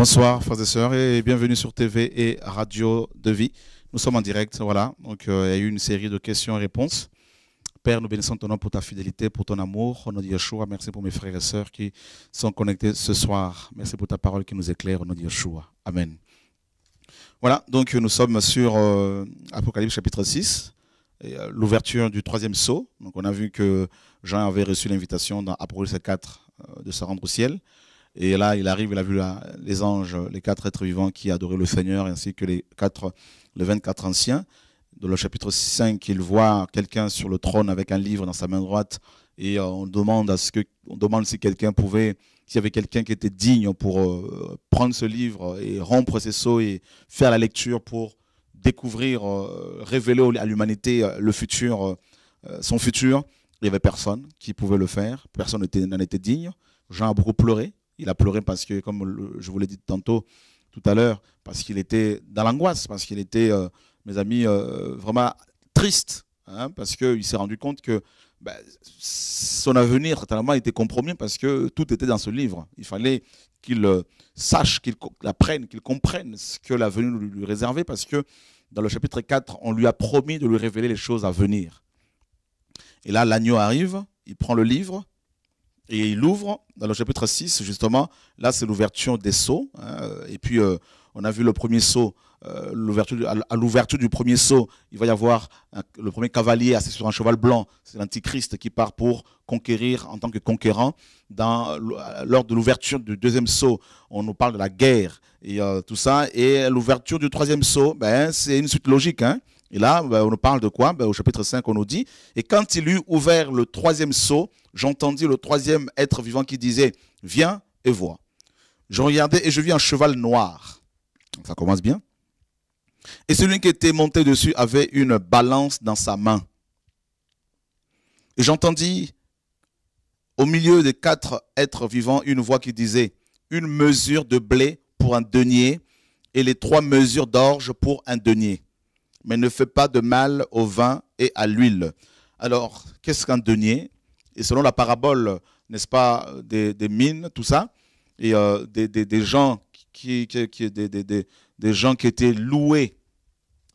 Bonsoir, frères et sœurs, et bienvenue sur TV et Radio de Vie. Nous sommes en direct, voilà. Donc, euh, il y a eu une série de questions et réponses. Père, nous bénissons ton nom pour ta fidélité, pour ton amour. Au nom de Yeshua, merci pour mes frères et sœurs qui sont connectés ce soir. Merci pour ta parole qui nous éclaire. Au nom de Yeshua. Amen. Voilà, donc nous sommes sur euh, Apocalypse chapitre 6, euh, l'ouverture du troisième saut. Donc, on a vu que Jean avait reçu l'invitation dans Apocalypse 4 de se rendre au ciel. Et là, il arrive, il a vu les anges, les quatre êtres vivants qui adoraient le Seigneur, ainsi que les, quatre, 24 anciens. Dans le chapitre 5, il voit quelqu'un sur le trône avec un livre dans sa main droite. Et euh, on demande, à ce que, on demande si quelqu'un pouvait, s'il y avait quelqu'un qui était digne pour euh, prendre ce livre et rompre ses sceaux et faire la lecture pour découvrir, euh, révéler à l'humanité le futur, son futur. Il n'y avait personne qui pouvait le faire. Personne n'en était digne. Jean a beaucoup pleuré il a pleuré parce que, comme je vous l'ai dit tantôt, tout à l'heure, parce qu'il était dans l'angoisse, parce qu'il était, euh, mes amis, euh, vraiment triste, hein, parce qu'il s'est rendu compte que ben, son avenir, totalement, était compromis parce que tout était dans ce livre. Il fallait qu'il euh, sache, qu'il apprenne, qu'il comprenne ce que l'avenir lui réservait, parce que dans le chapitre 4, on lui a promis de lui révéler les choses à venir. Et là, l'agneau arrive, il prend le livre, et il ouvre dans le chapitre 6, justement, là c'est l'ouverture des sceaux. Hein. et puis euh, on a vu le premier sceau, euh, l'ouverture, à l'ouverture du premier sceau, il va y avoir le premier cavalier assis sur un cheval blanc, c'est l'Antichrist qui part pour conquérir en tant que conquérant. Dans, euh, lors de l'ouverture du deuxième sceau, on nous parle de la guerre et tout ça. Et l'ouverture du troisième sceau, ben, c'est une suite logique. Hein et là, ben, on nous parle de quoi ben, Au chapitre 5, on nous dit, et quand il eut ouvert le troisième seau, j'entendis le troisième être vivant qui disait, viens et vois. Je regardais et je vis un cheval noir. Ça commence bien. Et celui qui était monté dessus avait une balance dans sa main. Et j'entendis au milieu des quatre êtres vivants une voix qui disait, une mesure de blé pour un denier et les trois mesures d'orge pour un denier mais ne fait pas de mal au vin et à l'huile. Alors, qu'est-ce qu'un denier Et selon la parabole, n'est-ce pas, des, mines, tout ça, et euh, des, gens qui, des, gens qui étaient loués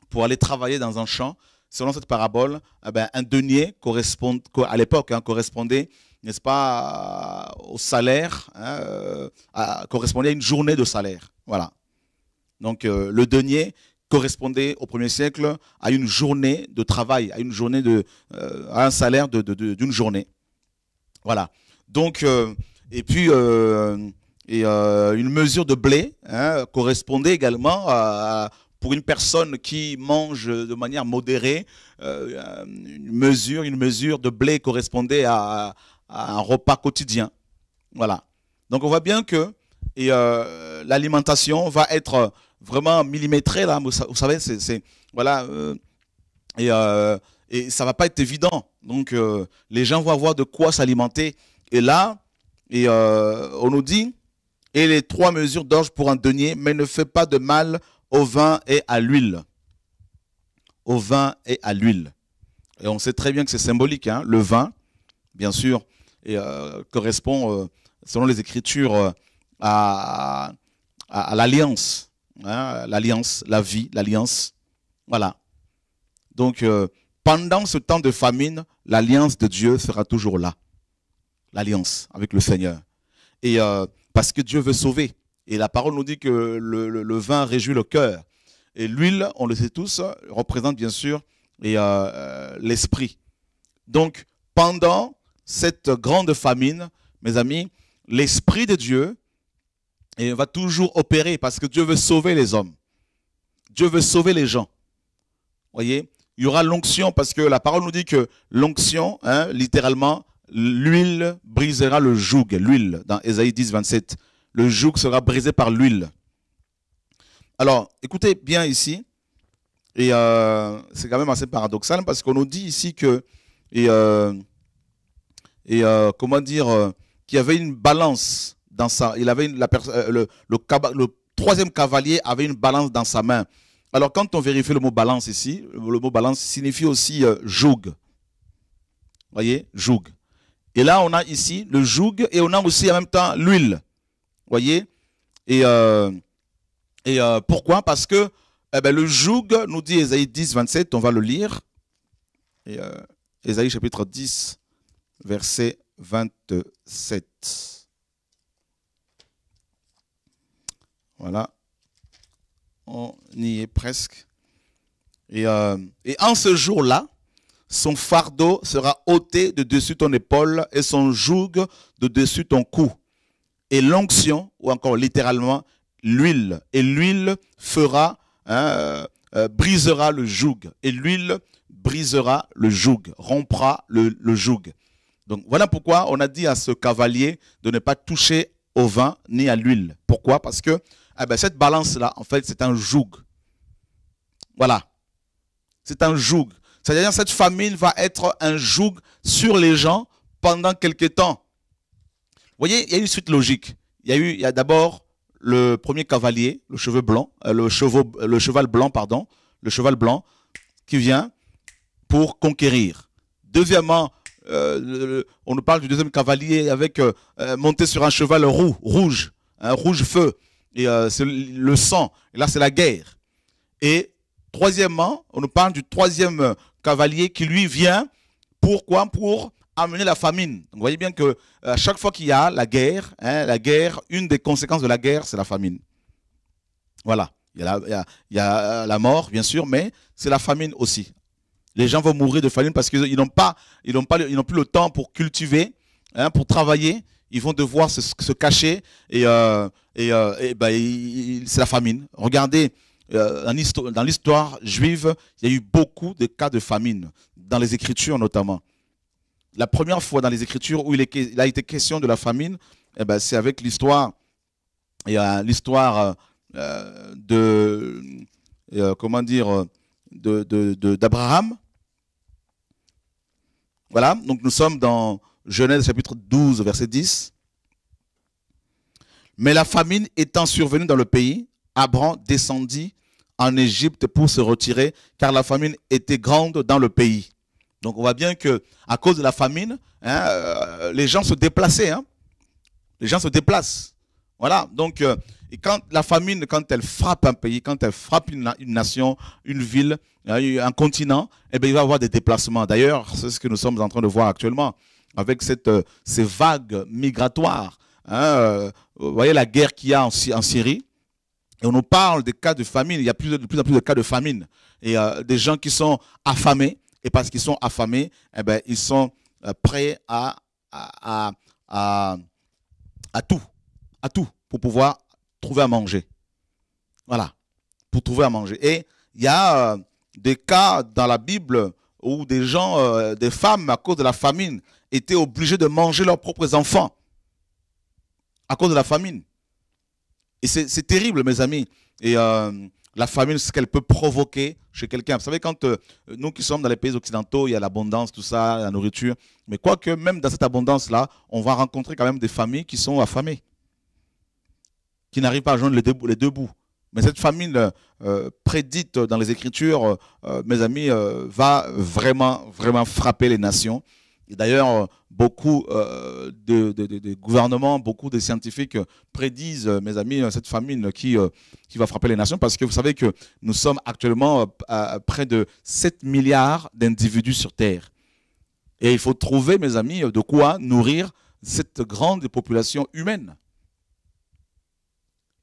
pour aller travailler dans un champ, selon cette parabole, eh ben, un denier correspond, à l'époque hein, correspondait, n'est-ce pas, au salaire, hein, euh, correspondait à une journée de salaire. Voilà. Donc euh, le denier, correspondait au premier siècle à une journée de travail, à une journée de, euh, un salaire d'une de, journée. Voilà. Donc, euh, et puis, euh, et, une mesure de blé hein, correspondait également à, pour une personne qui mange de manière modérée, une mesure, une mesure de blé correspondait à, un repas quotidien. Voilà. Donc, on voit bien que et l'alimentation va être vraiment millimétré là, vous, savez, c'est voilà euh, et ça euh, et ça va pas être évident. Donc euh, les gens vont avoir de quoi s'alimenter. Et là, et on nous dit et les trois mesures d'orge pour un denier, mais ne fait pas de mal au vin et à l'huile. Au vin et à l'huile. Et on sait très bien que c'est symbolique. Hein le vin, bien sûr, correspond selon les Écritures à l'alliance Hein, l'alliance, la vie, l'alliance. Voilà. Donc, euh, pendant ce temps de famine, l'alliance de Dieu sera toujours là. L'alliance avec le Seigneur. Et euh, parce que Dieu veut sauver. Et la parole nous dit que le, vin réjouit le cœur. Et l'huile, on le sait tous, représente bien sûr euh, l'esprit. Donc, pendant cette grande famine, mes amis, l'esprit de Dieu et va toujours opérer parce que Dieu veut sauver les hommes. Dieu veut sauver les gens. Voyez, il y aura l'onction parce que la parole nous dit que l'onction, hein, littéralement, l'huile brisera le joug, l'huile, dans Ésaïe 10, 27. Le joug sera brisé par l'huile. Alors, écoutez bien ici, et euh, c'est quand même assez paradoxal parce qu'on nous dit ici que, et, euh, et euh, comment dire, qu'il y avait une balance dans il avait euh, le, troisième cavalier avait une balance dans sa main. Alors quand on vérifie le mot balance ici, le mot balance signifie aussi joug. Euh, joug. Voyez, joug. Et là, on a ici le joug et on a aussi en même temps l'huile. Voyez Et, euh, pourquoi Parce que eh ben, le joug, nous dit Ésaïe 10, 27, on va le lire. Et, Ésaïe chapitre 10, verset 27. Voilà. On y est presque. Euh, et, en ce jour-là, son fardeau sera ôté de dessus ton épaule et son joug de dessus ton cou. Et l'onction, ou encore littéralement l'huile, et l'huile fera, hein, euh, euh, brisera le joug. Et l'huile brisera le joug, rompra le joug. Donc voilà pourquoi on a dit à ce cavalier de ne pas toucher au vin ni à l'huile. Pourquoi Parce que eh cette balance-là, en fait, c'est un joug. Voilà. C'est un joug. C'est-à-dire cette famine va être un joug sur les gens pendant quelques temps. Vous voyez, il y a une suite logique. Il y a eu, il y a d'abord le premier cavalier, le cheveu blanc, euh, le, le cheval blanc, pardon, le cheval blanc, qui vient pour conquérir. Deuxièmement, euh, on nous parle du deuxième cavalier avec euh, monté sur un cheval roux, rouge, un rouge feu et euh, c'est le sang. Et là, c'est la guerre. Et troisièmement, on nous parle du troisième euh, cavalier qui lui vient. Pourquoi Pour amener la famine. vous voyez bien que euh, chaque fois qu'il y a la guerre, hein, la guerre, une des conséquences de la guerre, c'est la famine. Voilà. Il y, a la, mort, bien sûr, mais c'est la famine aussi. Les gens vont mourir de famine parce qu'ils n'ont pas, ils n'ont pas, ils n'ont plus le temps pour cultiver, hein, pour travailler. Ils vont devoir se, cacher et euh, et, ben, c'est la famine. Regardez, euh, dans l'histoire juive, il y a eu beaucoup de cas de famine, dans les Écritures notamment. La première fois dans les Écritures où il, a été question de la famine, eh ben, c'est avec l'histoire euh, de comment dire d'Abraham. De, voilà, donc nous sommes dans Genèse chapitre 12, verset 10. Mais la famine étant survenue dans le pays, Abraham descendit en Égypte pour se retirer, car la famine était grande dans le pays. Donc on voit bien que à cause de la famine, hein, euh, les gens se déplaçaient. Hein. Les gens se déplacent. Voilà. Donc euh, quand la famine, quand elle frappe un pays, quand elle frappe une, nation, une ville, hein, un continent, eh bien, il va y avoir des déplacements. D'ailleurs, c'est ce que nous sommes en train de voir actuellement avec euh, ces vagues migratoires Hein, euh, vous voyez la guerre qu'il y a en, Syrie. Et on nous parle des cas de famine. Il y a de, plus en plus de cas de famine. Et euh, des gens qui sont affamés. Et parce qu'ils sont affamés, eh ben, ils sont euh, prêts à, tout. À tout pour pouvoir trouver à manger. Voilà. Pour trouver à manger. Et il y a des cas dans la Bible où des gens, des femmes, à cause de la famine, étaient obligées de manger leurs propres enfants à cause de la famine. Et c'est terrible, mes amis. Et euh, la famine, ce qu'elle peut provoquer chez quelqu'un. Vous savez, quand euh, nous qui sommes dans les pays occidentaux, il y a l'abondance, tout ça, la nourriture. Mais quoique, même dans cette abondance-là, on va rencontrer quand même des familles qui sont affamées, qui n'arrivent pas à joindre les deux, bouts. Mais cette famine euh, prédite dans les Écritures, mes amis, va vraiment, vraiment frapper les nations. D'ailleurs, euh, beaucoup euh, de, gouvernements, beaucoup de scientifiques prédisent, euh, mes amis, cette famine qui, qui va frapper les nations, parce que vous savez que nous sommes actuellement à près de 7 milliards d'individus sur Terre. Et il faut trouver, mes amis, de quoi nourrir cette grande population humaine.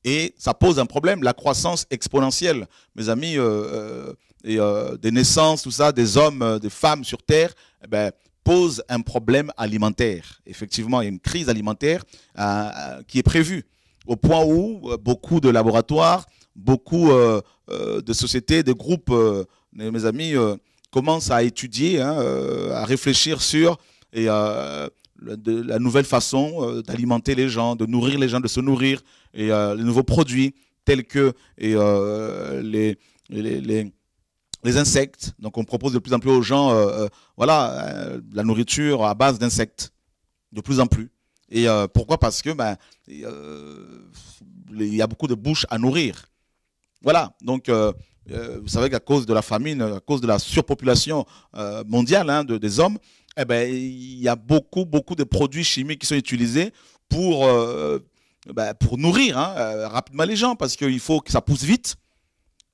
Et ça pose un problème, la croissance exponentielle. Mes amis, des naissances, tout ça, des hommes, des femmes sur Terre, eh bien pose un problème alimentaire. Effectivement, il y a une crise alimentaire euh, euh, qui est prévue, au point où euh, beaucoup de laboratoires, beaucoup de sociétés, de groupes, mes amis, commencent à étudier, hein, à réfléchir sur et, la nouvelle façon d'alimenter les gens, de nourrir les gens, de se nourrir, et les nouveaux produits tels que et, les, les les insectes. Donc on propose de plus en plus aux gens euh, euh, voilà, euh, la nourriture à base d'insectes, de plus en plus. Et pourquoi Parce que ben, il y a beaucoup de bouches à nourrir. Voilà, donc vous savez qu'à cause de la famine, à cause de la surpopulation mondiale hein, des hommes, eh ben, il y a beaucoup, beaucoup de produits chimiques qui sont utilisés pour, ben, pour nourrir hein, rapidement les gens, parce qu'il faut que ça pousse vite.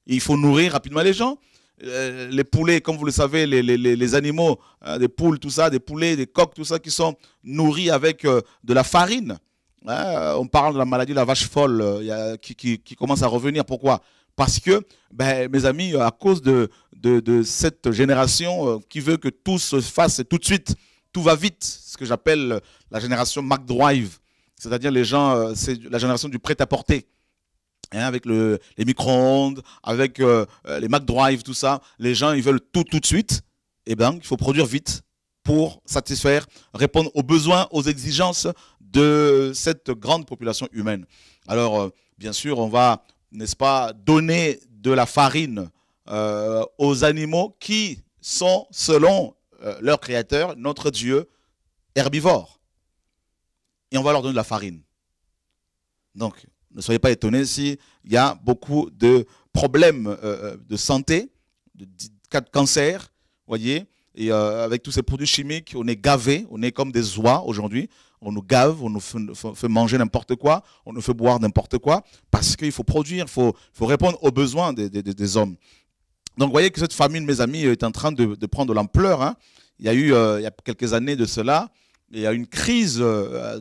il faut nourrir rapidement les gens. Euh, les poulets, comme vous le savez, les, les, les animaux, euh, des poules, tout ça, des poulets, des coqs, tout ça, qui sont nourris avec euh, de la farine. on parle de la maladie de la vache folle qui, commence à revenir. Pourquoi Parce que, ben, mes amis, à cause de, de, cette génération qui veut que tout se fasse tout de suite, tout va vite, ce que j'appelle la génération McDrive, c'est-à-dire les gens, c'est la génération du prêt-à-porter. Hein, avec les micro-ondes, avec euh, euh, les Mac Drive, tout ça, les gens ils veulent tout tout de suite. Et eh bien, il faut produire vite pour satisfaire, répondre aux besoins, aux exigences de cette grande population humaine. Alors, euh, bien sûr, on va, n'est-ce pas, donner de la farine aux animaux qui sont, selon leur créateur, notre Dieu, herbivores. Et on va leur donner de la farine. Donc, ne soyez pas étonnés s'il y a beaucoup de problèmes euh, euh, de santé, de, cas de cancer, voyez. Et euh, avec tous ces produits chimiques, on est gavé, on est comme des oies aujourd'hui. On nous gave, on nous fait, manger n'importe quoi, on nous fait boire n'importe quoi, parce qu'il faut produire, il faut, répondre aux besoins des, hommes. Donc vous voyez que cette famine, mes amis, est en train de, prendre de l'ampleur. Hein. Il y a eu, il y a quelques années de cela, il y a eu une crise,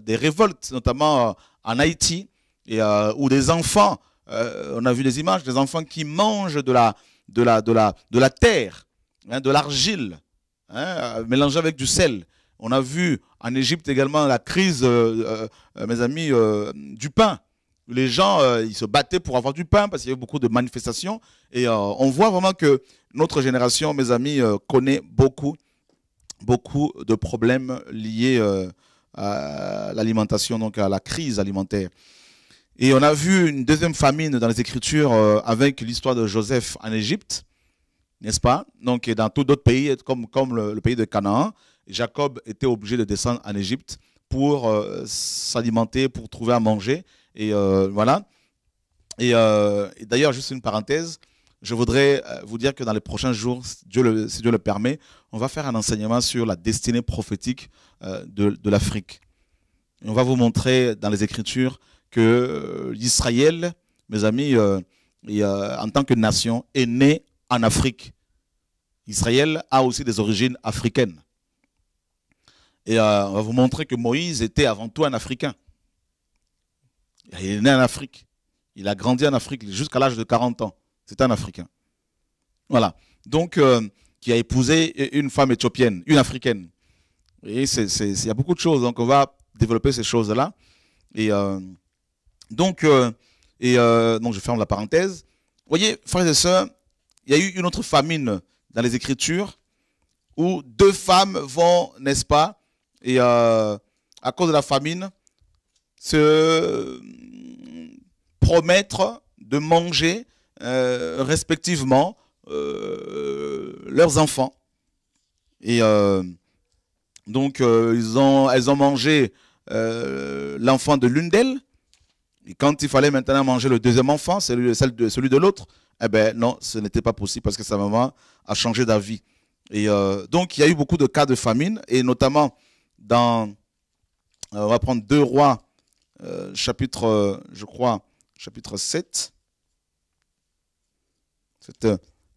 des révoltes, notamment en Haïti, euh, ou des enfants, euh, on a vu des images, des enfants qui mangent de la, de la, de la, de la terre, hein, de l'argile, hein, euh, mélangée avec du sel. On a vu en Égypte également la crise, mes amis, du pain. Les gens, ils se battaient pour avoir du pain parce qu'il y avait beaucoup de manifestations. Et on voit vraiment que notre génération, mes amis, connaît beaucoup, beaucoup de problèmes liés à l'alimentation, donc à la crise alimentaire. Et on a vu une deuxième famine dans les Écritures euh, avec l'histoire de Joseph en Égypte, n'est-ce pas Donc, et dans tout d'autres pays, comme, comme le, pays de Canaan, Jacob était obligé de descendre en Égypte pour euh, s'alimenter, pour trouver à manger. Et euh, voilà. Et, d'ailleurs, juste une parenthèse, je voudrais vous dire que dans les prochains jours, si Dieu le, Dieu le permet, on va faire un enseignement sur la destinée prophétique de, de l'Afrique. On va vous montrer dans les Écritures que euh, l'Israël, mes amis, euh, euh, en tant que nation, est né en Afrique. Israël a aussi des origines africaines. Et on va vous montrer que Moïse était avant tout un Africain. Il est né en Afrique. Il a grandi en Afrique jusqu'à l'âge de 40 ans. C'est un Africain. Voilà. Donc, qui a épousé une femme éthiopienne, une Africaine. Et il y a beaucoup de choses. Donc, on va développer ces choses-là. Et. Donc, euh, et, euh, donc je ferme la parenthèse. Vous voyez, frères et sœurs, il y a eu une autre famine dans les Écritures où deux femmes vont, n'est-ce pas, et euh, à cause de la famine, se promettre de manger respectivement leurs enfants. Et donc, elles ont mangé l'enfant de l'une d'elles, et quand il fallait maintenant manger le deuxième enfant, celui, de, celui de l'autre, eh bien non, ce n'était pas possible parce que sa maman a changé d'avis. Et euh, donc, il y a eu beaucoup de cas de famine, et notamment dans, euh, on va prendre Deux rois, euh, chapitre, je crois, chapitre 7,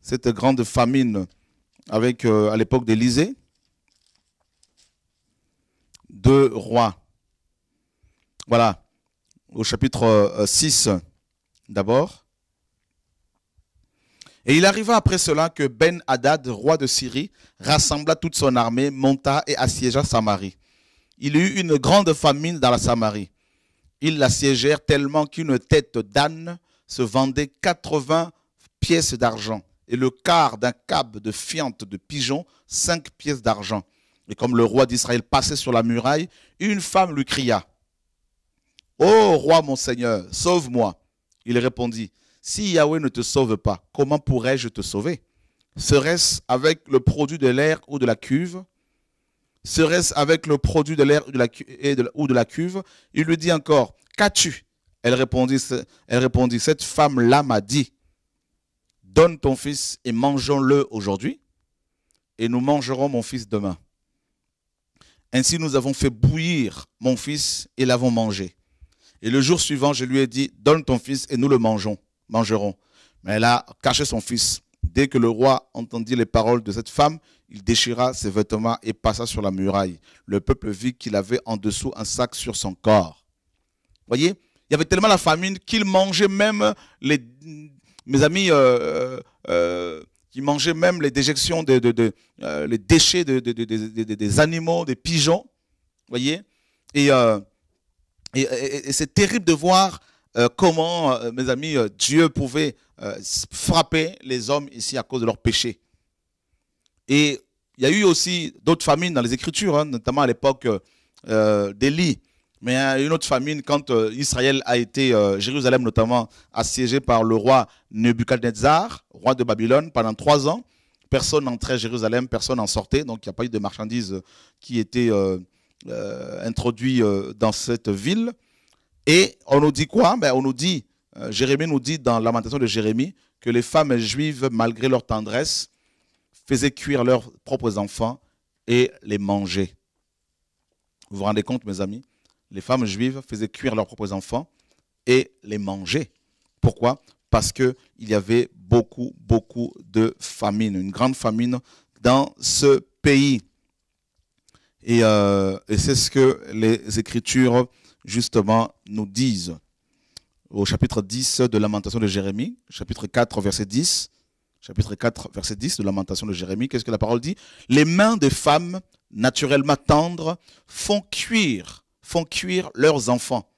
cette, grande famine avec, à l'époque d'Élysée, Deux rois. Voilà, au chapitre 6 euh, d'abord. Et il arriva après cela que Ben-Hadad, roi de Syrie, rassembla toute son armée, monta et assiégea Samarie. Il eut une grande famine dans la Samarie. Ils l'assiégèrent tellement qu'une tête d'âne se vendait 80 pièces d'argent et le quart d'un câble de fiente de pigeon, 5 pièces d'argent. Et comme le roi d'Israël passait sur la muraille, une femme lui cria Ô roi mon Seigneur, sauve-moi. Il répondit, Si Yahweh ne te sauve pas, comment pourrais-je te sauver Serait-ce avec le produit de l'air ou de la cuve Serait-ce avec le produit de l'air ou de la cuve Il lui dit encore, Qu'as-tu elle répondit, elle répondit, Cette femme-là m'a dit, Donne ton fils et mangeons-le aujourd'hui, et nous mangerons mon fils demain. Ainsi nous avons fait bouillir mon fils et l'avons mangé. Et le jour suivant, je lui ai dit, donne ton fils et nous le mangeons, mangerons. Mais elle a caché son fils. Dès que le roi entendit les paroles de cette femme, il déchira ses vêtements et passa sur la muraille. Le peuple vit qu'il avait en dessous un sac sur son corps. Voyez, il y avait tellement la famine qu'il mangeait même les, mes amis, euh, euh, qui euh, mangeaient même les déjections, de, euh, les déchets de, des animaux, des pigeons. Voyez, et euh, et, c'est terrible de voir euh, comment, euh, mes amis, euh, Dieu pouvait frapper les hommes ici à cause de leur péché. Et il y a eu aussi d'autres famines dans les Écritures, hein, notamment à l'époque d'Élie. Mais il y eu une autre famine quand Israël a été, Jérusalem notamment, assiégé par le roi Nebuchadnezzar, roi de Babylone, pendant trois ans. Personne n'entrait à Jérusalem, personne n'en sortait, donc il n'y a pas eu de marchandises qui étaient euh, introduit euh, dans cette ville. Et on nous dit quoi ben, On nous dit, euh, Jérémie nous dit dans Lamentation de Jérémie, que les femmes juives, malgré leur tendresse, faisaient cuire leurs propres enfants et les mangeaient. Vous vous rendez compte, mes amis Les femmes juives faisaient cuire leurs propres enfants et les mangeaient. Pourquoi Parce qu'il y avait beaucoup, beaucoup de famine, une grande famine dans ce pays. Euh, et, c'est ce que les Écritures, justement, nous disent. Au chapitre 10 de Lamentation de Jérémie, chapitre 4, verset 10, chapitre 4, verset 10 de Lamentation de Jérémie, qu'est-ce que la parole dit Les mains des femmes, naturellement tendres, font cuire, font cuire leurs enfants.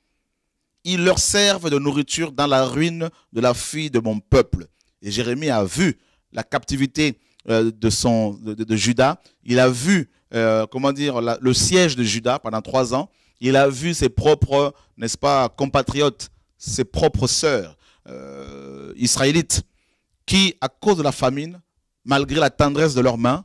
Ils leur servent de nourriture dans la ruine de la fille de mon peuple. Et Jérémie a vu la captivité euh, de, son, de, de Judas, il a vu euh, comment dire, le siège de Judas pendant trois ans, il a vu ses propres, n'est-ce pas, compatriotes, ses propres sœurs euh, israélites, qui, à cause de la famine, malgré la tendresse de leurs mains,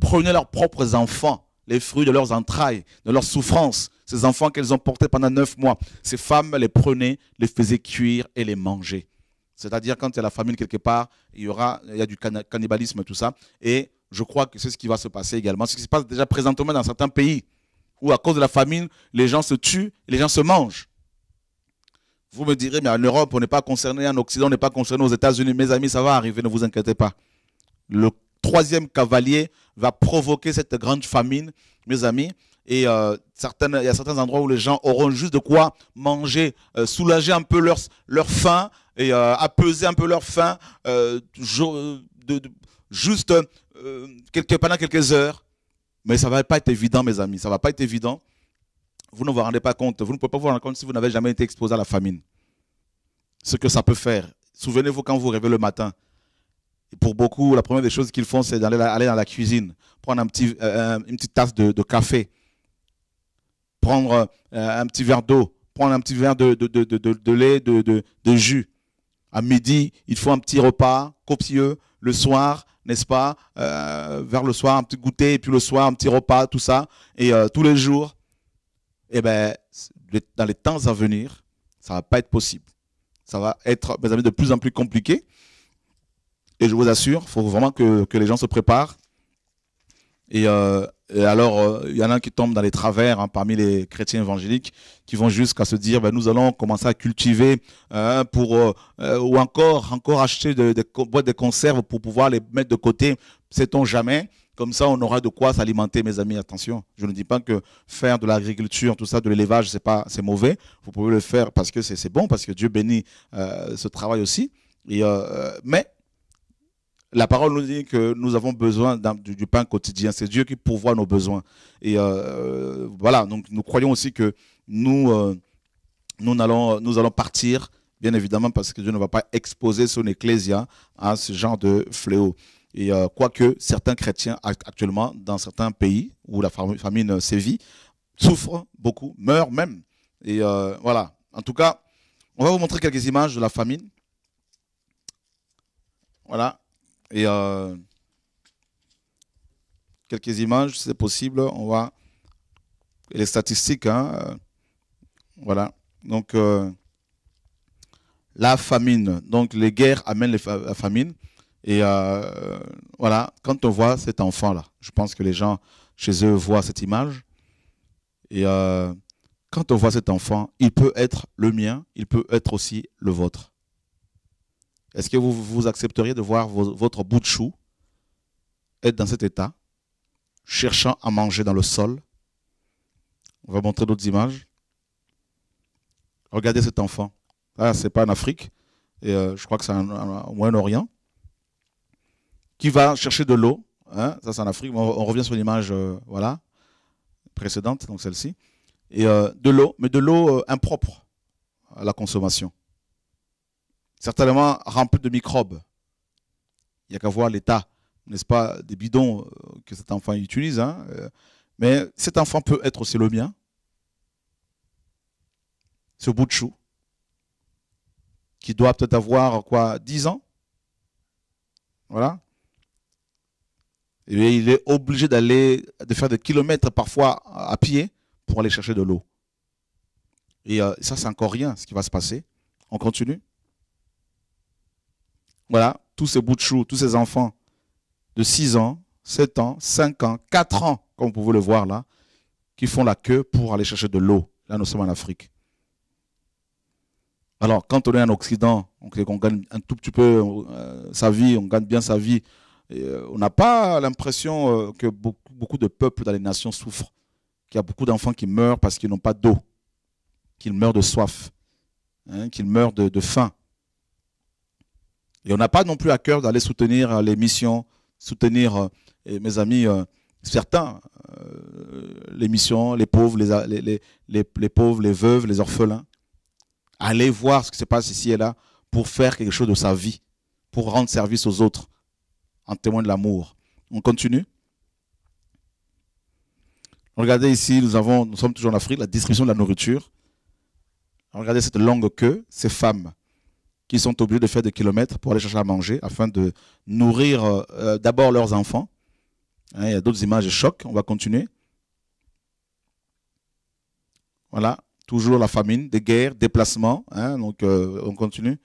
prenaient leurs propres enfants, les fruits de leurs entrailles, de leurs souffrances, ces enfants qu'elles ont portés pendant neuf mois. Ces femmes les prenaient, les faisaient cuire et les mangeaient. C'est-à-dire quand il y a la famine quelque part, il y aura, il y a du cannibalisme, tout ça, et je crois que c'est ce qui va se passer également. Ce qui se passe déjà présentement dans certains pays où, à cause de la famine, les gens se tuent, les gens se mangent. Vous me direz, mais en Europe, on n'est pas concerné, en Occident, on n'est pas concerné, aux États-Unis. Mes amis, ça va arriver, ne vous inquiétez pas. Le troisième cavalier va provoquer cette grande famine, mes amis. Et euh, il y a certains endroits où les gens auront juste de quoi manger, euh, soulager un peu leur, leur faim et euh, apaiser un peu leur faim, juste euh, pendant quelques heures. Mais ça ne va pas être évident, mes amis. Ça ne va pas être évident. Vous ne vous rendez pas compte. Vous ne pouvez pas vous rendre compte si vous n'avez jamais été exposé à la famine. Ce que ça peut faire. Souvenez-vous quand vous rêvez le matin. Pour beaucoup, la première des choses qu'ils font, c'est d'aller dans la cuisine, prendre euh, une petite tasse de, café, prendre euh, un petit verre d'eau, prendre un petit verre de, de lait, de, jus. À midi, il faut un petit repas copieux. Le soir, n'est-ce pas, euh, vers le soir, un petit goûter, et puis le soir, un petit repas, tout ça, et euh, tous les jours, eh ben, dans les temps à venir, ça va pas être possible. Ça va être, mes amis, de plus en plus compliqué. Et je vous assure, il faut vraiment que, les gens se préparent. Et euh, et alors, il euh, y en a qui tombent dans les travers hein, parmi les chrétiens évangéliques, qui vont jusqu'à se dire, ben, nous allons commencer à cultiver hein, pour euh, euh, ou encore encore acheter des boîtes de conserve pour pouvoir les mettre de côté, sait-on jamais. Comme ça, on aura de quoi s'alimenter, mes amis. Attention, je ne dis pas que faire de l'agriculture, tout ça, de l'élevage, c'est pas, c'est mauvais. Vous pouvez le faire parce que c'est bon, parce que Dieu bénit ce travail aussi. Et, mais la parole nous dit que nous avons besoin du, pain quotidien. C'est Dieu qui pourvoit nos besoins. Et euh, voilà, donc nous croyons aussi que nous, euh, nous, allons, nous allons partir, bien évidemment, parce que Dieu ne va pas exposer son ecclésia à ce genre de fléau. Et euh, quoique certains chrétiens actuellement, dans certains pays où la famine sévit, souffrent beaucoup, meurent même. Et voilà, en tout cas, on va vous montrer quelques images de la famine. Voilà, et euh, quelques images, si c'est possible. On voit les statistiques, hein, euh, voilà. Donc, euh, la famine. Donc, les guerres amènent la famine. Et voilà, quand on voit cet enfant-là, je pense que les gens chez eux voient cette image. Et quand on voit cet enfant, il peut être le mien, il peut être aussi le vôtre. Est-ce que vous, vous accepteriez de voir votre bout de chou être dans cet état, cherchant à manger dans le sol On va montrer d'autres images. Regardez cet enfant. Là, ah, ce n'est pas en Afrique, et, euh, je crois que c'est au Moyen-Orient, qui va chercher de l'eau. Hein, ça, c'est en Afrique. On, revient sur l'image euh, voilà, précédente, donc celle-ci. Et euh, de l'eau, mais de l'eau impropre à la consommation certainement rempli de microbes. Il n'y a qu'à voir l'état, n'est-ce pas, des bidons euh, que cet enfant utilise. Hein, euh. Mais cet enfant peut être aussi le mien, ce bout de chou, qui doit peut-être avoir quoi, 10 ans. Voilà. Et il est obligé d'aller, de faire des kilomètres parfois à pied pour aller chercher de l'eau. Et euh, ça, c'est encore rien ce qui va se passer. On continue. Voilà, tous ces bouts de choux, tous ces enfants de 6 ans, 7 ans, 5 ans, 4 ans, comme vous pouvez le voir là, qui font la queue pour aller chercher de l'eau. Là, nous sommes en Afrique. Alors, quand on est en Occident, on gagne un tout petit peu euh, sa vie, on gagne bien sa vie, euh, on n'a pas l'impression euh, que beaucoup, de peuples dans les nations souffrent, qu'il y a beaucoup d'enfants qui meurent parce qu'ils n'ont pas d'eau, qu'ils meurent de soif, hein, qu'ils meurent de faim. Et on n'a pas non plus à cœur d'aller soutenir euh, les missions, soutenir, euh, mes amis, euh, certains, les missions, les pauvres, les, les, pauvres, les veuves, les orphelins. Aller voir ce qui se passe ici et là pour faire quelque chose de sa vie, pour rendre service aux autres, en témoin de l'amour. On continue. Regardez ici, nous, avons, nous sommes toujours en Afrique, la distribution de la nourriture. Regardez cette longue queue, ces femmes qui sont obligés de faire des kilomètres pour aller chercher à manger afin de nourrir euh, d'abord leurs enfants. Hein, il y a d'autres images de choc, on va continuer. Voilà, toujours la famine, des guerres, déplacements. Hein, donc euh, on continue.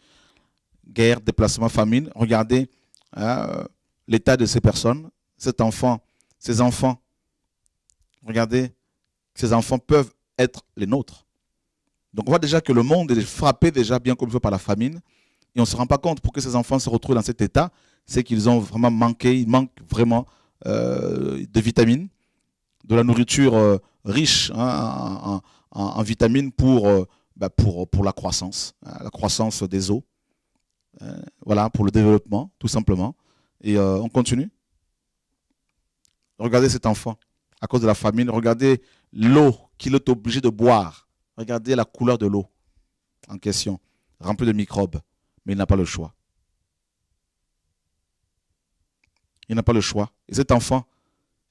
Guerre, déplacement, famine. Regardez hein, euh, l'état de ces personnes, cet enfant, ces enfants. Regardez, ces enfants peuvent être les nôtres. Donc on voit déjà que le monde est frappé déjà bien comme il faut par la famine, et on ne se rend pas compte pour que ces enfants se retrouvent dans cet état, c'est qu'ils ont vraiment manqué, ils manquent vraiment euh, de vitamines, de la nourriture euh, riche hein, en, vitamines pour, euh, bah, pour, pour la croissance, hein, la croissance des os, voilà, pour le développement, tout simplement. Et on continue. Regardez cet enfant, à cause de la famine, regardez l'eau qu'il est obligé de boire. Regardez la couleur de l'eau en question, remplie de microbes mais il n'a pas le choix. Il n'a pas le choix. Et cet enfant,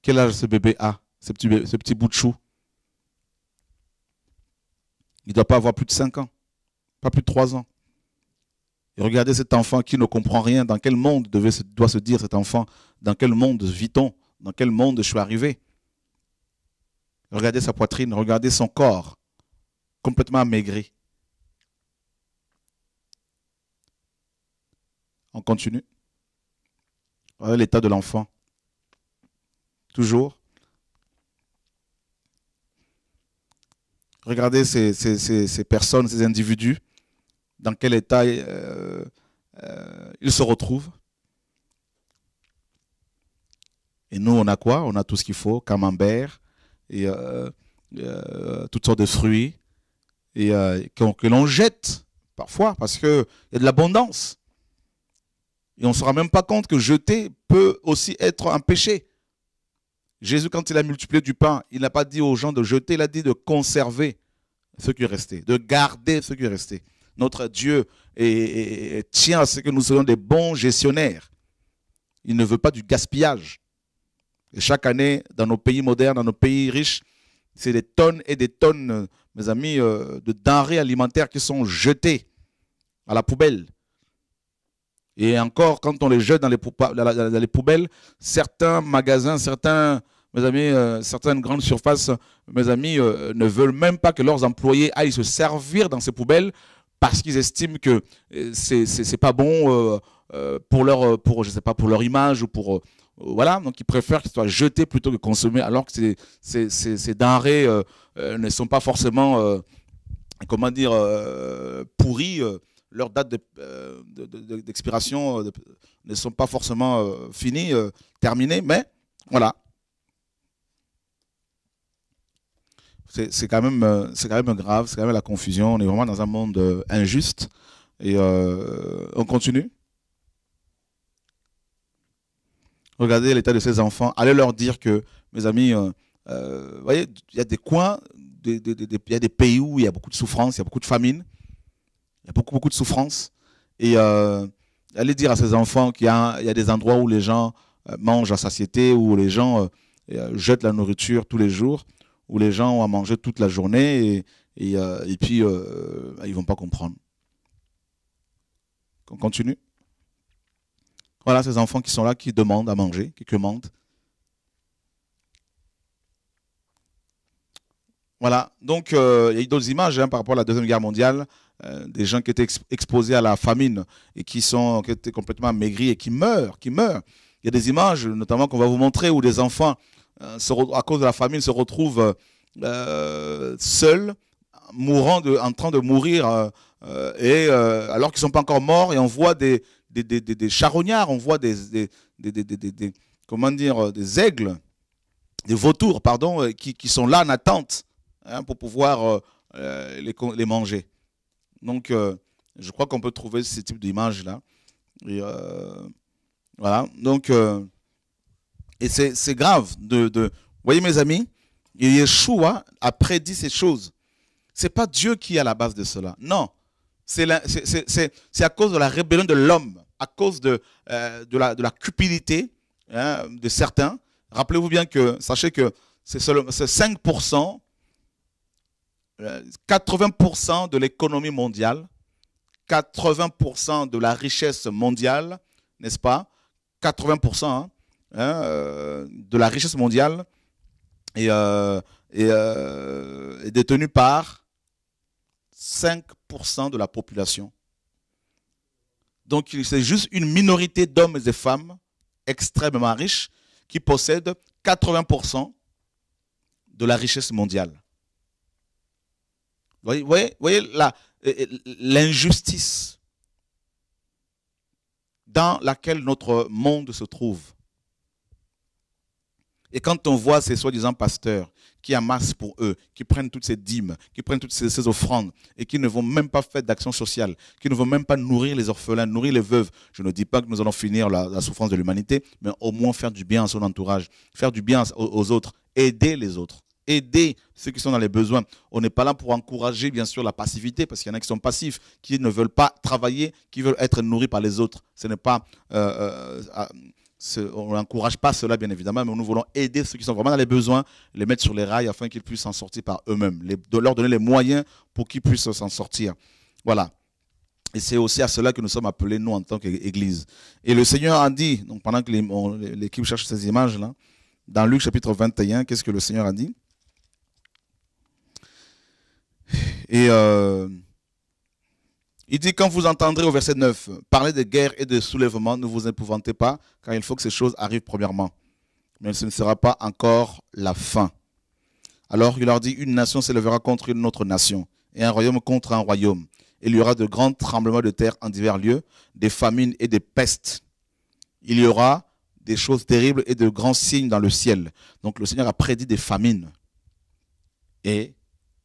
quel âge ce bébé a, ce petit, bout de chou Il ne doit pas avoir plus de 5 ans, pas plus de 3 ans. Et regardez cet enfant qui ne comprend rien. Dans quel monde doit se dire cet enfant Dans quel monde vit-on Dans quel monde je suis arrivé Regardez sa poitrine, regardez son corps, complètement amaigri. On continue. Voilà l'état de l'enfant. Toujours. Regardez ces, personnes, ces individus, dans quel état euh, euh, ils se retrouvent. Et nous, on a quoi On a tout ce qu'il faut, camembert, et euh, toutes sortes de fruits, et que, que l'on jette parfois, parce qu'il y a de l'abondance. Et on ne sera même pas compte que jeter peut aussi être un péché. Jésus, quand il a multiplié du pain, il n'a pas dit aux gens de jeter, il a dit de conserver ce qui restait, de garder ce qui resté. Notre Dieu tient à ce que nous soyons des bons gestionnaires. Il ne veut pas du gaspillage. Et chaque année, dans nos pays modernes, dans nos pays riches, c'est des tonnes et des tonnes, mes amis, euh, de denrées alimentaires qui sont jetées à la poubelle. Et encore, quand on les jette dans les, poubelles, certains magasins, certains, mes amis, euh, certaines grandes surfaces, mes amis, euh, ne veulent même pas que leurs employés aillent se servir dans ces poubelles parce qu'ils estiment que euh, c'est pas bon pour leur, pour, je sais pas, pour leur image ou pour voilà, donc ils préfèrent qu'ils soient jetés plutôt que consommés, alors que ces, denrées ne sont pas forcément, comment dire, pourries leurs dates euh, d'expiration euh, ne sont pas forcément euh, finies, terminées, mais voilà. C'est quand, même, quand même grave, c'est quand même la confusion. On est vraiment dans un monde injuste. Et on continue. Regardez l'état de ces enfants. Allez leur dire que, mes amis, vous voyez, il y a des coins, il y a des pays où il y a beaucoup de souffrance, il y a beaucoup de famine. Il y a beaucoup, beaucoup de souffrance. Et euh, allez dire à ces enfants qu'il y, a, des endroits où les gens euh, mangent à satiété, où les gens euh, jettent la nourriture tous les jours, où les gens ont à manger toute la journée et, puis ils ne vont pas comprendre. On continue. Voilà ces enfants qui sont là, qui demandent à manger, qui commandent. Voilà, donc il y a d'autres images hein, par rapport à la Deuxième Guerre mondiale. Euh, des gens qui étaient exposés à la famine et qui, sont, étaient complètement maigris et qui meurent, qui meurent. Il y a des images, notamment qu'on va vous montrer, où des enfants, euh, à cause de la famine, se retrouvent euh, seuls, mourant de, en train de mourir, et, alors qu'ils ne sont pas encore morts, et on voit des, des, des, charognards, on voit des, comment dire, des aigles, des vautours, pardon, qui, sont là en attente hein, pour pouvoir les, les manger. Donc, euh, je crois qu'on peut trouver ce type d'image-là. Euh, voilà. Donc, euh, et c'est grave de, Vous voyez, mes amis, Yeshua a prédit ces choses. C'est pas Dieu qui est à la base de cela. Non. C'est à cause de la rébellion de l'homme, à cause de, la, cupidité hein, de certains. Rappelez-vous bien que, sachez que c'est 5% 80% euh, de l'économie mondiale, 80% de la richesse mondiale, n'est-ce pas 80% hein, hein, euh, de la richesse mondiale est, euh, détenue par 5% de la population. Donc c'est juste une minorité d'hommes et de femmes extrêmement riches qui possèdent 80% de la richesse mondiale. Vous voyez, euh, euh, l'injustice dans laquelle notre monde se trouve. Et quand on voit ces soi-disant pasteurs qui amassent pour eux, qui prennent toutes ces dîmes, qui prennent toutes ces, offrandes et qui ne vont même pas faire d'action sociale, qui ne vont même pas nourrir les orphelins, nourrir les veuves, je ne dis pas que nous allons finir la, souffrance de l'humanité, mais au moins faire du bien à son entourage, faire du bien aux autres, aider les autres aider ceux qui sont dans les besoins. On n'est pas là pour encourager, bien sûr, la passivité, parce qu'il y en a qui sont passifs, qui ne veulent pas travailler, qui veulent être nourris par les autres. Ce n'est pas... Euh, euh on n'encourage pas cela, bien évidemment, mais nous voulons aider ceux qui sont vraiment dans les besoins, les mettre sur les rails afin qu'ils puissent s'en sortir par eux-mêmes, de leur donner les moyens pour qu'ils puissent s'en sortir. Voilà. Et c'est aussi à cela que nous sommes appelés, nous, en tant qu'Église. Et le Seigneur a dit, donc pendant que l'équipe cherche ces images-là, dans Luc chapitre 21, qu'est-ce que le Seigneur a dit Et euh, il dit, quand vous entendrez au verset 9, parler de guerre et de soulèvement, ne vous épouvantez pas, car il faut que ces choses arrivent premièrement. Mais ce ne sera pas encore la fin. Alors il leur dit, une nation s'élèvera contre une autre nation, et un royaume contre un royaume. il y aura de grands tremblements de terre en divers lieux, des famines et des pestes. Il y aura des choses terribles et de grands signes dans le ciel. Donc le Seigneur a prédit des famines. Et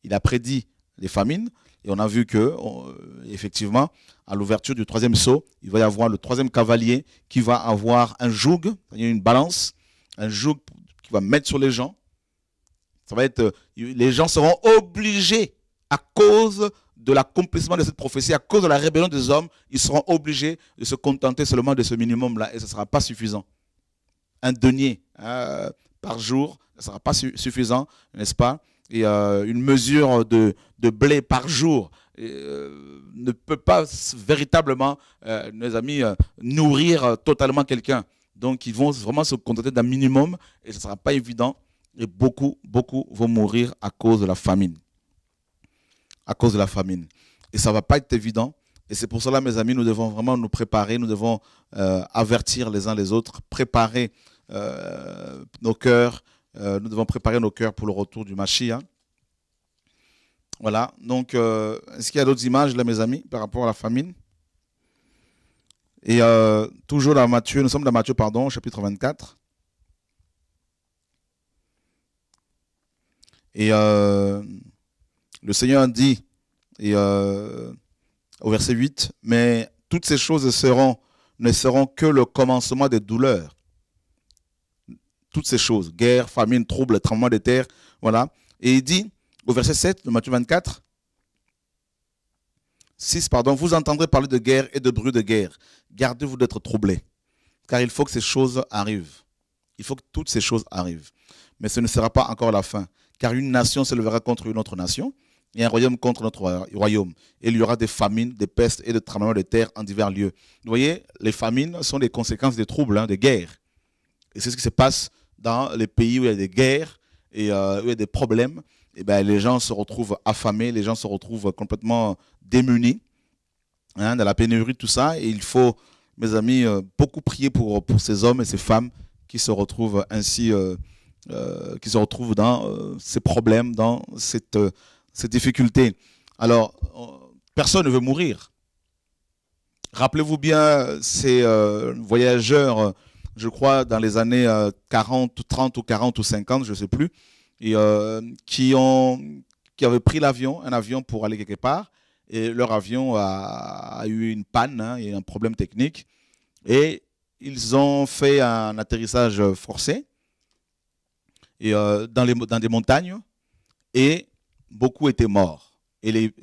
il a prédit les famines. Et on a vu que, euh, effectivement, à l'ouverture du troisième saut, il va y avoir le troisième cavalier qui va avoir un joug, une balance, un joug qui va mettre sur les gens. Ça va être, euh, les gens seront obligés, à cause de l'accomplissement de cette prophétie, à cause de la rébellion des hommes, ils seront obligés de se contenter seulement de ce minimum-là et ce ne sera pas suffisant. Un denier euh, par jour, ce ne sera pas suffisant, n'est-ce pas et euh, une mesure de, de, blé par jour euh, ne peut pas véritablement, mes euh, amis, nourrir totalement quelqu'un. Donc ils vont vraiment se contenter d'un minimum et ce ne sera pas évident. Et beaucoup, beaucoup vont mourir à cause de la famine. À cause de la famine. Et ça ne va pas être évident. Et c'est pour cela, mes amis, nous devons vraiment nous préparer, nous devons avertir les uns les autres, préparer nos cœurs, euh, nous devons préparer nos cœurs pour le retour du Mashiach. Voilà. Donc, euh, est-ce qu'il y a d'autres images, là, mes amis, par rapport à la famine Et euh, toujours dans Matthieu, nous sommes dans Matthieu, pardon, chapitre 24. Et le Seigneur dit et, au verset 8, mais toutes ces choses ne seront que le commencement des douleurs toutes ces choses, guerre, famine, trouble, tremblement de terre, voilà. Et il dit, au verset 7 de Matthieu 24, 6, pardon, vous entendrez parler de guerre et de bruit de guerre. Gardez-vous d'être troublés, car il faut que ces choses arrivent. Il faut que toutes ces choses arrivent. Mais ce ne sera pas encore la fin, car une nation se levera contre une autre nation, et un royaume contre notre royaume. Et il y aura des famines, des pestes et des tremblements de terre en divers lieux. Vous voyez, les famines sont des conséquences des troubles, hein, des guerres. Et c'est ce qui se passe dans les pays où il y a des guerres et euh, où il y a des problèmes, et eh ben, les gens se retrouvent affamés, les gens se retrouvent complètement démunis, hein, dans la pénurie, tout ça. Et il faut, mes amis, euh, beaucoup prier pour, pour ces hommes et ces femmes qui se retrouvent ainsi, euh, qui se retrouvent dans ces problèmes, dans cette, ces difficultés. Alors, personne ne veut mourir. Rappelez-vous bien ces voyageurs je crois, dans les années 40, euh, 30 ou 40 ou 50, je ne sais plus, et, euh, qui, ont, qui avaient pris l'avion, un avion pour aller quelque part, et leur avion a, eu une panne, hein, et un problème technique, et ils ont fait un atterrissage forcé et, euh, dans, les, dans des montagnes, et beaucoup étaient morts. Et les,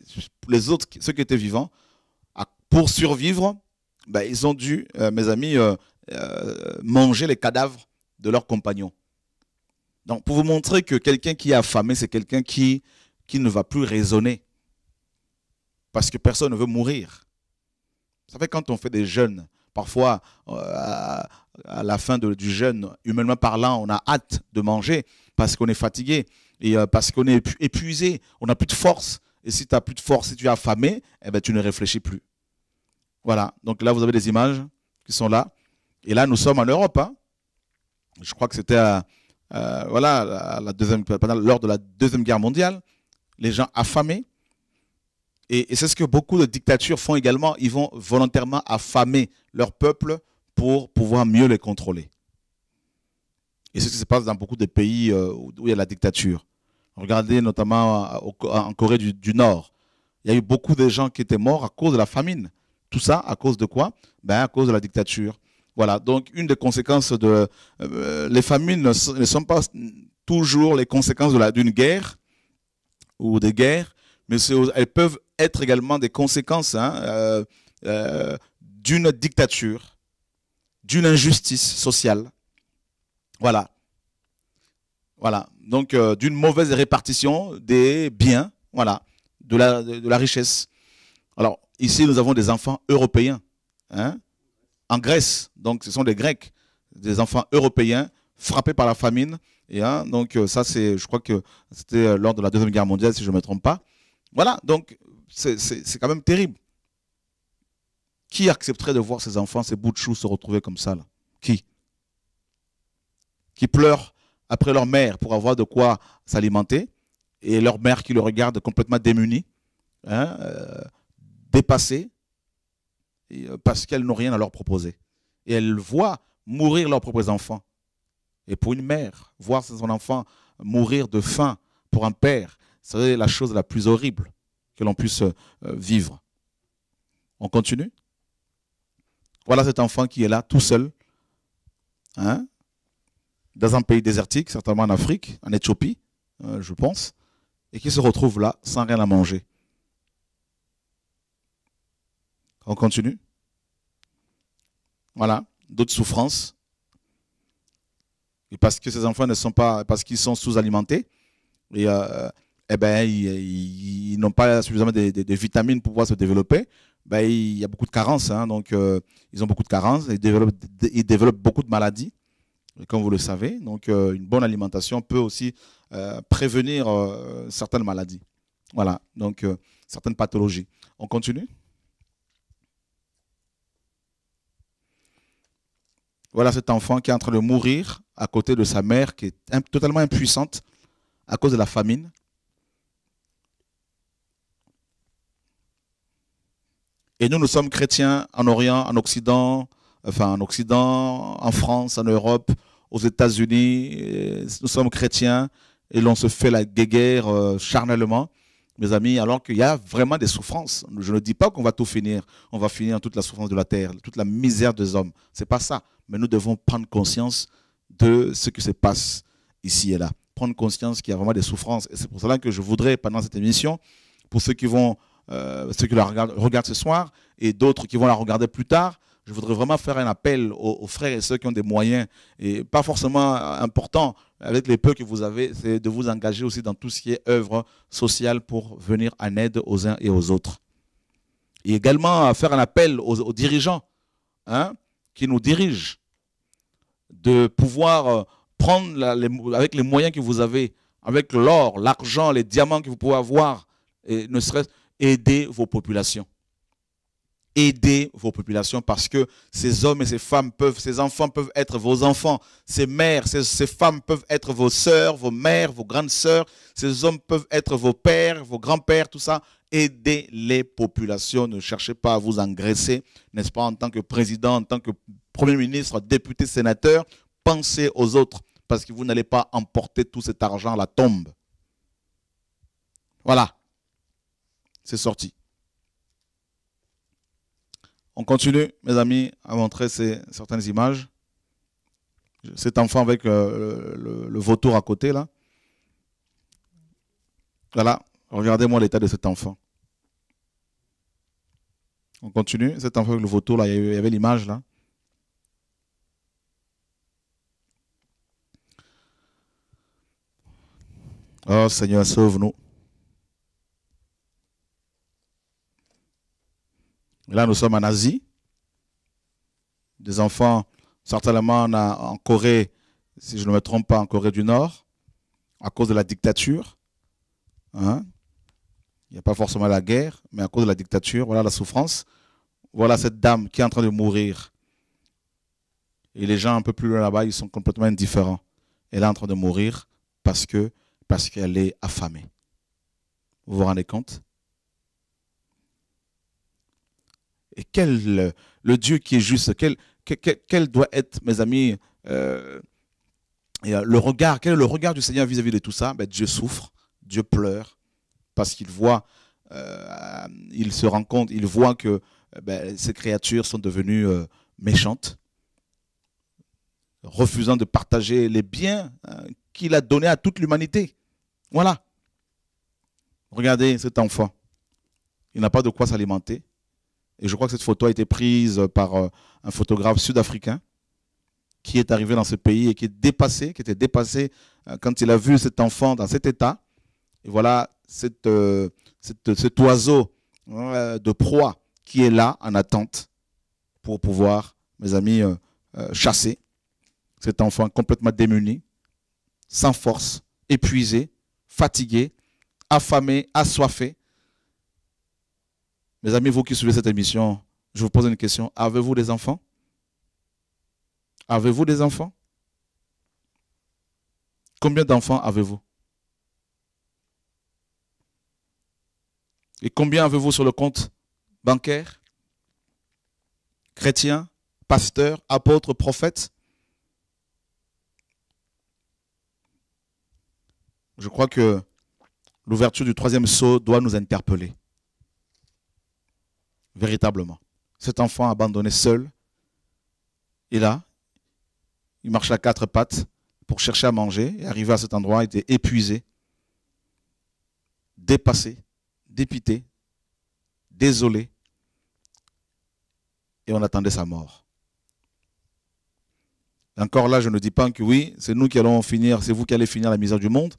les autres, ceux qui étaient vivants, pour survivre, ben, ils ont dû, mes amis, euh, manger les cadavres de leurs compagnons. Donc, pour vous montrer que quelqu'un qui est affamé, c'est quelqu'un qui, qui ne va plus raisonner. Parce que personne ne veut mourir. Vous savez, quand on fait des jeûnes, parfois, euh, à, la fin du jeûne, humainement parlant, on a hâte de manger parce qu'on est fatigué et euh, parce qu'on est épuisé, on n'a plus de force. Et si tu n'as plus de force, si tu es affamé, eh ben, tu ne réfléchis plus. Voilà, donc là, vous avez des images qui sont là. Et là, nous sommes en Europe. Hein. Je crois que c'était voilà, lors de la Deuxième Guerre mondiale. Les gens affamés. Et, c'est ce que beaucoup de dictatures font également. Ils vont volontairement affamer leur peuple pour pouvoir mieux les contrôler. Et c'est ce qui se passe dans beaucoup de pays euh, où il y a la dictature. Regardez notamment euh, en Corée du, du, Nord. Il y a eu beaucoup de gens qui étaient morts à cause de la famine. Tout ça à cause de quoi ben À cause de la dictature. Voilà, donc une des conséquences de... Euh, les famines ne, sont pas toujours les conséquences d'une guerre ou des guerres, mais elles peuvent être également des conséquences hein, euh, euh, d'une dictature, d'une injustice sociale. Voilà. Voilà. Donc, d'une mauvaise répartition des biens, voilà, de la, de la richesse. Alors, ici, nous avons des enfants européens. Hein en Grèce. Donc ce sont des Grecs, des enfants européens frappés par la famine. Et hein, donc euh, ça, c'est, je crois que c'était euh, lors de la Deuxième Guerre mondiale, si je ne me trompe pas. Voilà, donc c'est quand même terrible. Qui accepterait de voir ses enfants, ces bouts de choux se retrouver comme ça là Qui Qui pleure après leur mère pour avoir de quoi s'alimenter et leur mère qui le regarde complètement démunie, hein, euh, dépassée, euh, parce qu'elles n'ont rien à leur proposer. Et elles voient mourir leurs propres enfants. Et pour une mère, voir son enfant mourir de faim pour un père, c'est la chose la plus horrible que l'on puisse euh, vivre. On continue Voilà cet enfant qui est là tout seul, hein, dans un pays désertique, certainement en Afrique, en Éthiopie, euh, je pense, et qui se retrouve là sans rien à manger. On continue Voilà, d'autres souffrances. Et parce que ces enfants ne sont pas, parce qu'ils sont sous-alimentés, et, euh, eh ben, ils, n'ont pas suffisamment de, vitamines pour pouvoir se développer, ben, il y a beaucoup de carences. Hein. donc, euh, ils ont beaucoup de carences, ils développent, beaucoup de maladies, comme vous le savez. Donc, euh, une bonne alimentation peut aussi prévenir certaines maladies. Voilà, donc certaines pathologies. On continue Voilà cet enfant qui est en train de mourir à côté de sa mère qui est totalement impuissante à cause de la famine. Et nous, nous sommes chrétiens en Orient, en Occident, enfin en Occident, en France, en Europe, aux États-Unis. Nous sommes chrétiens et l'on se fait la guéguerre euh, charnellement mes amis, alors qu'il y a vraiment des souffrances. Je ne dis pas qu'on va tout finir, on va finir toute la souffrance de la terre, toute la misère des hommes. Ce n'est pas ça. Mais nous devons prendre conscience de ce qui se passe ici et là. Prendre conscience qu'il y a vraiment des souffrances. Et c'est pour cela que je voudrais, pendant cette émission, pour ceux qui vont, euh, qui la regardent ce soir et d'autres qui vont la regarder plus tard, je voudrais vraiment faire un appel aux, frères et ceux qui ont des moyens, et pas forcément importants, avec les peu que vous avez, c'est de vous engager aussi dans tout ce qui est œuvre sociale pour venir en aide aux uns et aux autres. Et également faire un appel aux, dirigeants hein, qui nous dirigent, de pouvoir euh, prendre avec les moyens que vous avez, avec l'or, l'argent, les diamants que vous pouvez avoir, et ne serait-ce aider vos populations. Aidez vos populations parce que ces hommes et ces femmes peuvent, ces enfants peuvent être vos enfants, ces mères, ces, ces femmes peuvent être vos sœurs, vos mères, vos grandes sœurs, ces hommes peuvent être vos pères, vos grands-pères, tout ça. Aidez les populations, ne cherchez pas à vous engraisser, n'est-ce pas, en tant que président, en tant que Premier ministre, député, sénateur, pensez aux autres parce que vous n'allez pas emporter tout cet argent à la tombe. Voilà, c'est sorti. On continue, mes amis, à montrer ces, certaines images. Cet enfant avec euh, le, vautour à côté, là. Voilà, regardez-moi l'état de cet enfant. On continue. Cet enfant avec le vautour, là, il y avait l'image, là. Oh Seigneur, sauve-nous. Là, nous sommes en Asie. Des enfants, certainement en Corée, si je ne me trompe pas, en Corée du Nord, à cause de la dictature. Hein. Il n'y a pas forcément la guerre, mais à cause de la dictature, voilà la souffrance. Voilà cette dame qui est en train de mourir. Et les gens un peu plus loin là-bas, ils sont complètement indifférents. Elle est en train de mourir parce que parce qu'elle est affamée. Vous vous rendez compte Et quel le, Dieu qui est juste, quel, doit être, mes amis, euh, euh, le regard, quel est le regard du Seigneur vis-à-vis de tout ça ben, Dieu souffre, Dieu pleure, parce qu'il voit, euh, il se rend compte, il voit que ben, ces créatures sont devenues méchantes, refusant de partager les biens qu'il a donnés à toute l'humanité. Voilà. Regardez cet enfant. Il n'a pas de quoi s'alimenter. Et je crois que cette photo a été prise par euh, un photographe sud-africain qui est arrivé dans ce pays et qui est dépassé, qui était dépassé euh, quand il a vu cet enfant dans cet état. Et voilà euh, cet oiseau de proie qui est là en attente pour pouvoir, mes amis, chasser cet enfant complètement démuni, sans force, épuisé, fatigué, affamé, assoiffé, mes amis, vous qui suivez cette émission, je vous pose une question. Avez-vous des enfants Avez-vous des enfants Combien d'enfants avez-vous Et combien avez-vous sur le compte bancaire Chrétien, pasteur, apôtre, prophète Je crois que l'ouverture du troisième saut doit nous interpeller véritablement. Cet enfant abandonné seul, et là, il marche à quatre pattes pour chercher à manger, et arrivé à cet endroit, il était épuisé, dépassé, dépité, désolé, et on attendait sa mort. Encore là, je ne dis pas que oui, c'est nous qui allons finir, c'est vous qui allez finir la misère du monde,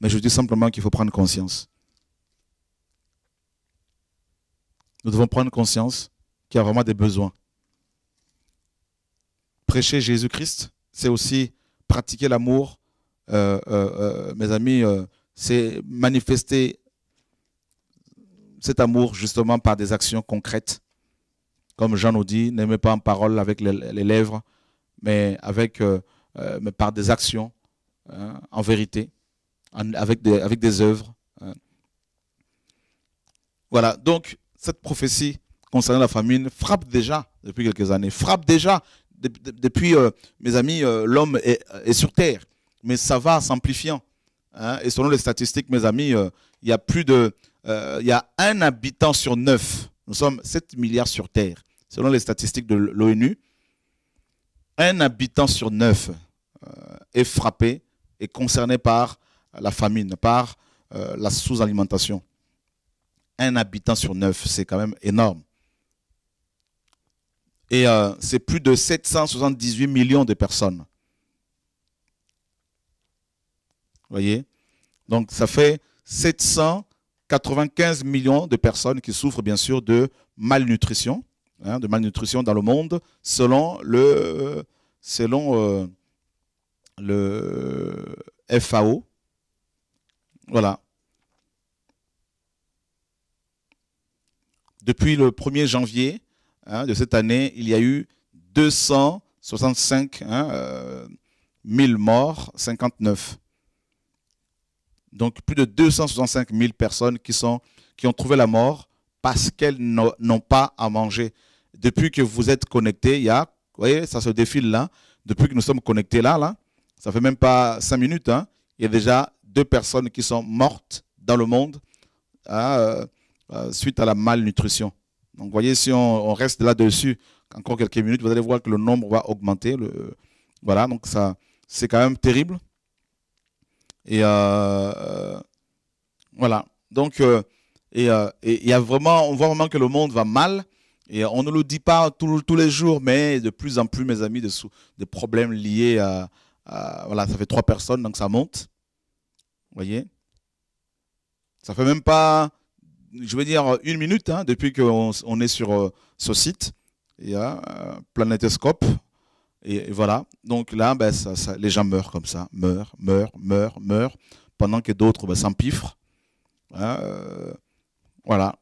mais je dis simplement qu'il faut prendre conscience nous devons prendre conscience qu'il y a vraiment des besoins. Prêcher Jésus-Christ, c'est aussi pratiquer l'amour. Euh, euh, euh, mes amis, c'est manifester cet amour justement par des actions concrètes. Comme Jean nous dit, n'aimez pas en parole avec les, lèvres, mais, avec, mais par des actions, hein, en vérité, avec, des, avec des œuvres. Hein. Voilà, donc cette prophétie concernant la famine frappe déjà depuis quelques années, frappe déjà depuis, euh, mes amis, euh, l'homme euh, est, sur terre, mais ça va s'amplifiant. Hein. Et selon les statistiques, mes amis, il y a plus de, il y a un habitant sur neuf. Nous sommes 7 milliards sur terre, selon les statistiques de l'ONU. Un habitant sur neuf est frappé et concerné par la famine, par la sous-alimentation un habitant sur neuf. C'est quand même énorme. Et euh, c'est plus de 778 millions de personnes. voyez Donc ça fait 795 millions de personnes qui souffrent bien sûr de malnutrition, hein, de malnutrition dans le monde, selon le, selon, euh, le FAO. Voilà. Depuis le 1er janvier hein, de cette année, il y a eu 265 000 hein, euh, morts, 59. Donc plus de 265 000 personnes qui, ont trouvé la mort parce qu'elles n'ont pas à manger. Depuis que vous êtes connectés, il y a, vous voyez, ça se défile là. Depuis que nous sommes connectés là, là, ça fait même pas cinq minutes, hein, il y a déjà deux personnes qui sont mortes dans le monde. Euh, euh, suite à la malnutrition. Donc, vous voyez, si on, reste là-dessus encore quelques minutes, vous allez voir que le nombre va augmenter. voilà, donc ça, c'est quand même terrible. Et euh, voilà. Donc, euh, et il y a vraiment, on voit vraiment que le monde va mal. Et on ne le dit pas tous les jours, mais de plus en plus, mes amis, des, problèmes liés à, Voilà, ça fait trois personnes, donc ça monte. Vous voyez Ça fait même pas je veux dire une minute hein, depuis qu'on on est sur euh, ce site. Il y a euh, Planetoscope, Et, voilà. Donc là, ben, ça, les gens meurent comme ça. Meurent, meurent, meurent, meurent. Pendant que d'autres ben, s'empiffrent. Hein, euh, voilà.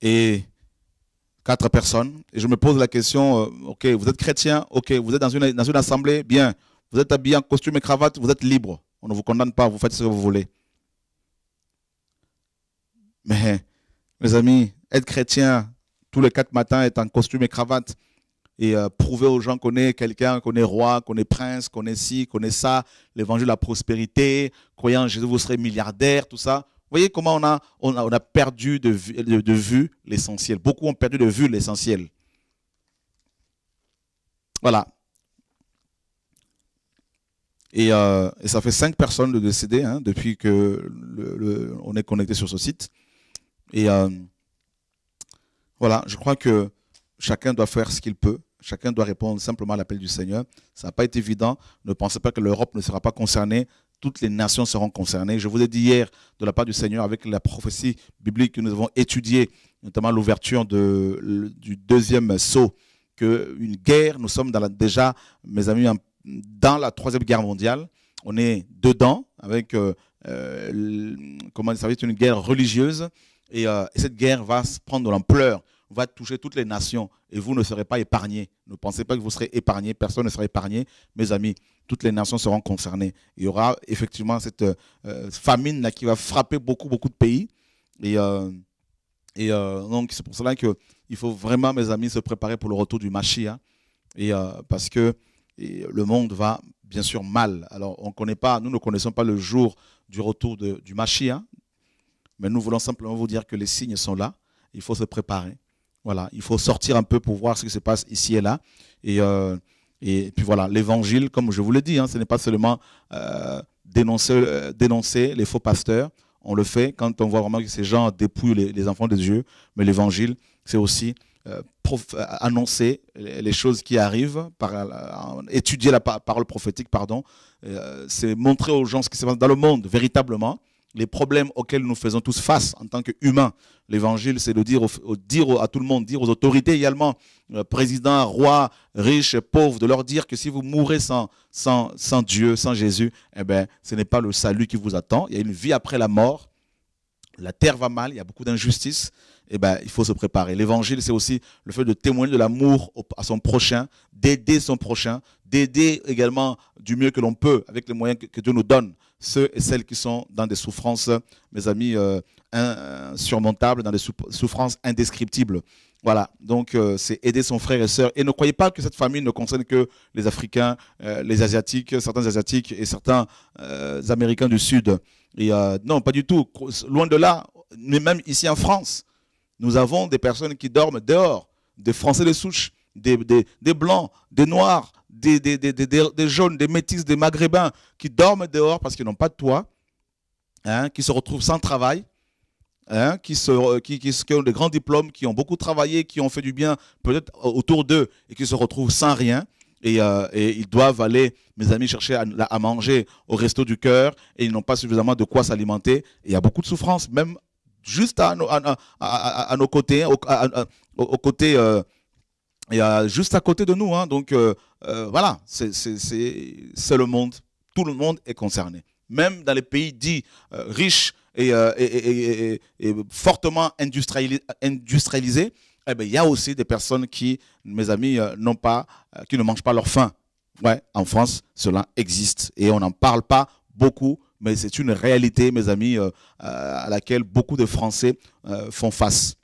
Et quatre personnes. Et je me pose la question, ok, vous êtes chrétien, ok, vous êtes dans une, dans une assemblée, bien. Vous êtes habillé en costume et cravate, vous êtes libre. On ne vous condamne pas, vous faites ce que vous voulez. Mais, hein, mes amis, être chrétien tous les quatre matins, être en costume et cravate, et euh, prouver aux gens qu'on est quelqu'un, qu'on est roi, qu'on est prince, qu'on est ci, qu'on est ça, l'évangile de la prospérité, croyant en Jésus, vous serez milliardaire, tout ça. Vous voyez comment on a, on a, perdu de, de vue l'essentiel. Beaucoup ont perdu de vue l'essentiel. Voilà. Euh, et, ça fait cinq personnes de décédés hein, depuis que le, on est connecté sur ce site. Et euh, voilà, je crois que chacun doit faire ce qu'il peut. Chacun doit répondre simplement à l'appel du Seigneur. Ça n'a pas été évident. Ne pensez pas que l'Europe ne sera pas concernée. Toutes les nations seront concernées. Je vous ai dit hier, de la part du Seigneur, avec la prophétie biblique que nous avons étudiée, notamment l'ouverture de, du deuxième saut, qu'une guerre, nous sommes dans déjà, mes amis, en dans la Troisième Guerre mondiale. On est dedans avec, euh, euh, comment ça va une guerre religieuse. Et, euh, cette guerre va prendre de l'ampleur, va toucher toutes les nations. Et vous ne serez pas épargnés. Ne pensez pas que vous serez épargnés. Personne ne sera épargné. Mes amis, toutes les nations seront concernées. Il y aura effectivement cette famine là qui va frapper beaucoup, beaucoup de pays. Et, et donc, c'est pour cela qu'il faut vraiment, mes amis, se préparer pour le retour du Mashiach. Et parce que et le monde va bien sûr mal. Alors, on connaît pas, nous ne connaissons pas le jour du retour du Mashiach, mais nous voulons simplement vous dire que les signes sont là. Il faut se préparer. Voilà, il faut sortir un peu pour voir ce qui se passe ici et là. Et, euh, puis voilà, l'évangile, comme je vous l'ai dit, hein, ce n'est pas seulement euh, euh, dénoncer, les faux pasteurs. On le fait quand on voit vraiment que ces gens dépouillent les enfants de Dieu. Mais l'évangile, c'est aussi euh, euh, annoncer les choses qui arrivent, étudier la parole prophétique, pardon, euh, c'est montrer aux gens ce qui se passe dans le monde véritablement, les problèmes auxquels nous faisons tous face en tant qu'humains. L'évangile, c'est de dire, au, dire à tout le monde, dire aux autorités également, président, roi, riche, pauvre de leur dire que si vous mourrez sans, sans, sans Dieu, sans Jésus, eh bien, ce n'est pas le salut qui vous attend. Il y a une vie après la mort. La terre va mal, il y a beaucoup d'injustices eh ben, il faut se préparer. L'évangile, c'est aussi le fait de témoigner de l'amour à son prochain, d'aider son prochain, d'aider également du mieux que l'on peut avec les moyens que, Dieu nous donne, ceux et celles qui sont dans des souffrances, mes amis, euh, euh, insurmontables, dans des souffrances indescriptibles. Voilà, donc euh, c'est aider son frère et sœur. Et ne croyez pas que cette famille ne concerne que les Africains, les Asiatiques, certains Asiatiques et certains Américains du Sud. Et non, pas du tout. Loin de là, mais même ici en France, nous avons des personnes qui dorment dehors, des Français de souche, des, des, des Blancs, des Noirs, des, des, Jaunes, des Métis, des Maghrébins, qui dorment dehors parce qu'ils n'ont pas de toit, hein, qui se retrouvent sans travail, hein, qui, se, euh, qui, qui, ont des grands diplômes, qui ont beaucoup travaillé, qui ont fait du bien peut-être autour d'eux et qui se retrouvent sans rien. Et, euh, ils doivent aller, mes amis, chercher à, à manger au resto du cœur et ils n'ont pas suffisamment de quoi s'alimenter. Il y a beaucoup de souffrance, même juste à, nos côtés, côté, juste à côté de nous. Hein. Donc euh, euh, voilà, c'est le monde. Tout le monde est concerné. Même dans les pays dits euh, riches et, fortement industrialisés, eh ben, il y a aussi des personnes qui, mes amis, n'ont pas, qui ne mangent pas leur faim. Ouais, en France, cela existe et on n'en parle pas beaucoup mais c'est une réalité, mes amis, euh, euh, à laquelle beaucoup de Français euh, font face.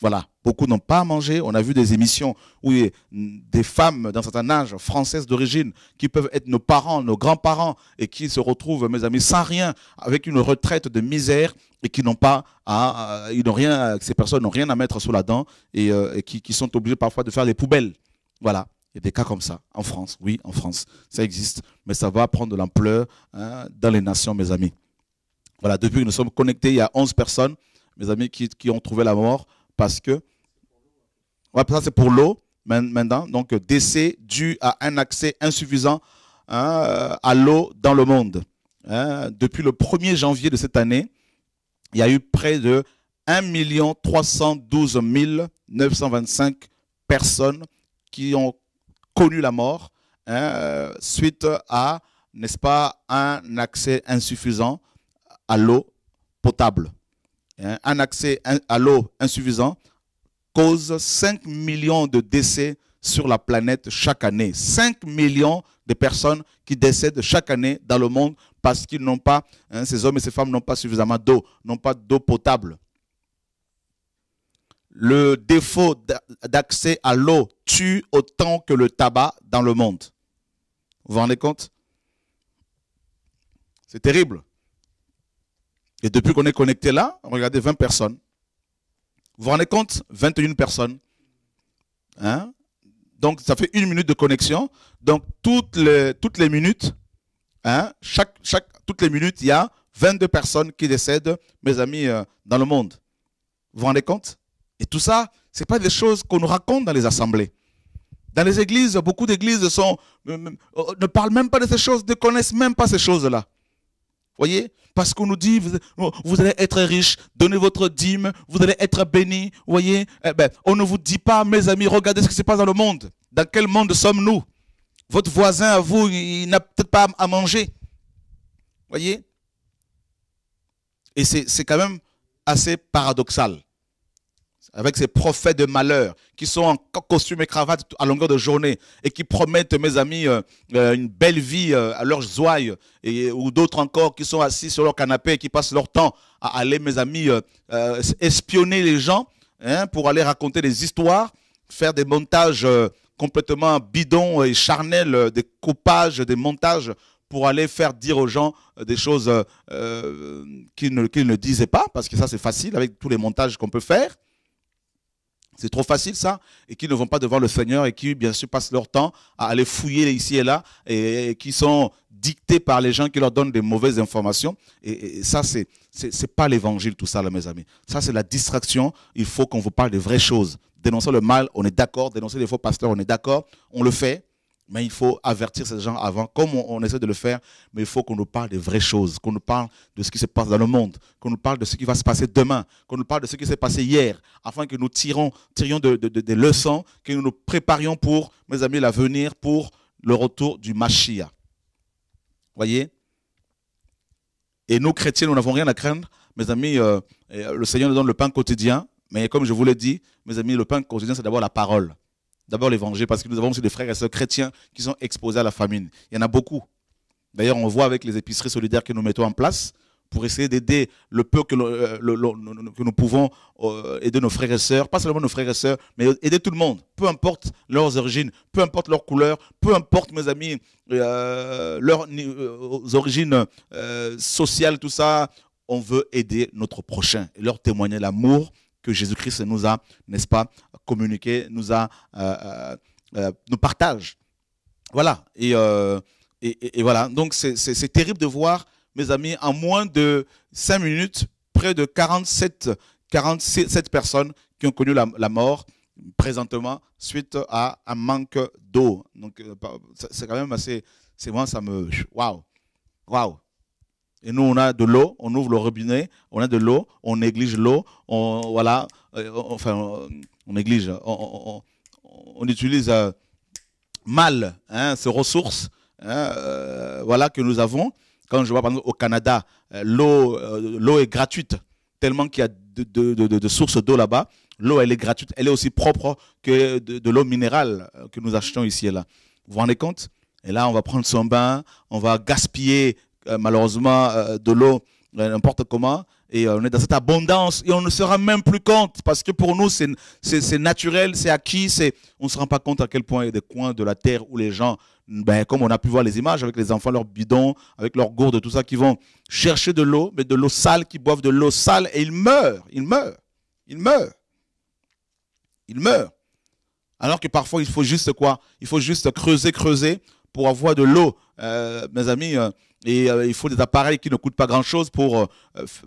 Voilà, beaucoup n'ont pas à manger. On a vu des émissions où il y a des femmes d'un certain âge, françaises d'origine, qui peuvent être nos parents, nos grands-parents, et qui se retrouvent, mes amis, sans rien, avec une retraite de misère, et qui n'ont pas à, ils n'ont rien, ces personnes n'ont rien à mettre sous la dent, et, qui, qui sont obligées parfois de faire les poubelles. Voilà. Il y a des cas comme ça en France, oui, en France. Ça existe, mais ça va prendre de l'ampleur hein, dans les nations, mes amis. Voilà, depuis que nous sommes connectés, il y a 11 personnes, mes amis, qui, ont trouvé la mort parce que... Ouais, ça c'est pour l'eau maintenant. Donc, décès dû à un accès insuffisant hein, à l'eau dans le monde. Hein. depuis le 1er janvier de cette année, il y a eu près de 1 312 925 personnes qui ont connu la mort hein, euh, suite à, n'est-ce pas, un accès insuffisant à l'eau potable. Hein, un accès à l'eau insuffisant cause 5 millions de décès sur la planète chaque année. 5 millions de personnes qui décèdent chaque année dans le monde parce qu'ils n'ont pas, hein, ces hommes et ces femmes n'ont pas suffisamment d'eau, n'ont pas d'eau potable le défaut d'accès à l'eau tue autant que le tabac dans le monde. Vous vous rendez compte C'est terrible. Et depuis qu'on est connecté là, regardez 20 personnes. Vous vous rendez compte 21 personnes. Hein? Donc ça fait une minute de connexion. Donc toutes les, toutes les minutes, hein, chaque, toutes les minutes, il y a 22 personnes qui décèdent, mes amis, euh, dans le monde. Vous vous rendez compte et tout ça, ce pas des choses qu'on nous raconte dans les assemblées. Dans les églises, beaucoup d'églises sont, euh, euh, euh, ne parlent même pas de ces choses, ne connaissent même pas ces choses-là. Voyez Parce qu'on nous dit, vous, allez être riche, donnez votre dîme, vous allez être béni. Voyez eh ben, On ne vous dit pas, mes amis, regardez ce qui se passe dans le monde. Dans quel monde sommes-nous Votre voisin, à vous, il n'a peut-être pas à manger. Voyez Et c'est quand même assez paradoxal avec ces prophètes de malheur qui sont en costume et cravate à longueur de journée et qui promettent, mes amis, euh, euh, une belle vie euh, à leurs ouailles et, ou d'autres encore qui sont assis sur leur canapé et qui passent leur temps à aller, mes amis, espionner les gens hein, pour aller raconter des histoires, faire des montages complètement bidons et charnels, des coupages, des montages pour aller faire dire aux gens des choses qu'ils ne, ne disaient pas, parce que ça c'est facile avec tous les montages qu'on peut faire. C'est trop facile ça, et qui ne vont pas devant le Seigneur et qui, bien sûr, passent leur temps à aller fouiller ici et là, et, qui sont dictés par les gens qui leur donnent des mauvaises informations. Et, ça, c'est c'est pas l'évangile tout ça, là, mes amis. Ça, c'est la distraction. Il faut qu'on vous parle des vraies choses. Dénoncer le mal, on est d'accord. Dénoncer les faux pasteurs, on est d'accord. On le fait. Mais il faut avertir ces gens avant, comme on, essaie de le faire, mais il faut qu'on nous parle des vraies choses, qu'on nous parle de ce qui se passe dans le monde, qu'on nous parle de ce qui va se passer demain, qu'on nous parle de ce qui s'est passé hier, afin que nous tirons, tirions des leçons, que nous nous préparions pour, mes amis, l'avenir, pour le retour du Mashiach. Voyez Et nous, chrétiens, nous n'avons rien à craindre. Mes amis, euh, euh, le Seigneur nous donne le pain quotidien, mais comme je vous l'ai dit, mes amis, le pain quotidien, c'est d'abord la parole d'abord l'évangile, parce que nous avons aussi des frères et sœurs chrétiens qui sont exposés à la famine. Il y en a beaucoup. D'ailleurs, on voit avec les épiceries solidaires que nous mettons en place pour essayer d'aider le peu que, euh, nous pouvons euh, aider nos frères et sœurs, pas seulement nos frères et sœurs, mais aider tout le monde, peu importe leurs origines, peu importe leur couleur, peu importe, mes amis, euh, leurs origines sociales, tout ça, on veut aider notre prochain et leur témoigner l'amour Jésus-Christ nous a, n'est-ce pas, communiqué, nous a, euh, euh, euh, nous partage. Voilà. Et, et, voilà. Donc c'est terrible de voir, mes amis, en moins de cinq minutes, près de 47, 47 personnes qui ont connu la, la mort présentement suite à un manque d'eau. Donc c'est quand même assez, c'est moi, ça me, waouh, waouh. Et nous, on a de l'eau, on ouvre le robinet, on a de l'eau, on néglige l'eau, on, voilà, euh, enfin, on, néglige, on, utilise euh, mal hein, ces ressources hein, euh, voilà, que nous avons. Quand je vois, par exemple, au Canada, l'eau est gratuite, tellement qu'il y a de, de sources d'eau là-bas. L'eau, elle est gratuite, elle est aussi propre que de, l'eau minérale que nous achetons ici et là. Vous vous rendez compte Et là, on va prendre son bain, on va gaspiller euh, malheureusement euh, de l'eau euh, n'importe comment. Et on est dans cette abondance et on ne se rend même plus compte parce que pour nous, c'est naturel, c'est acquis. On ne se rend pas compte à quel point il y a des coins de la terre où les gens, ben, comme on a pu voir les images avec les enfants, leurs bidons, avec leurs gourdes, tout ça, qui vont chercher de l'eau, mais de l'eau sale, qui boivent de l'eau sale et ils meurent, ils meurent, ils meurent. Ils meurent. Alors que parfois, il faut juste quoi Il faut juste creuser, creuser pour avoir de l'eau. mes amis, et euh, il faut des appareils qui ne coûtent pas grand-chose pour euh,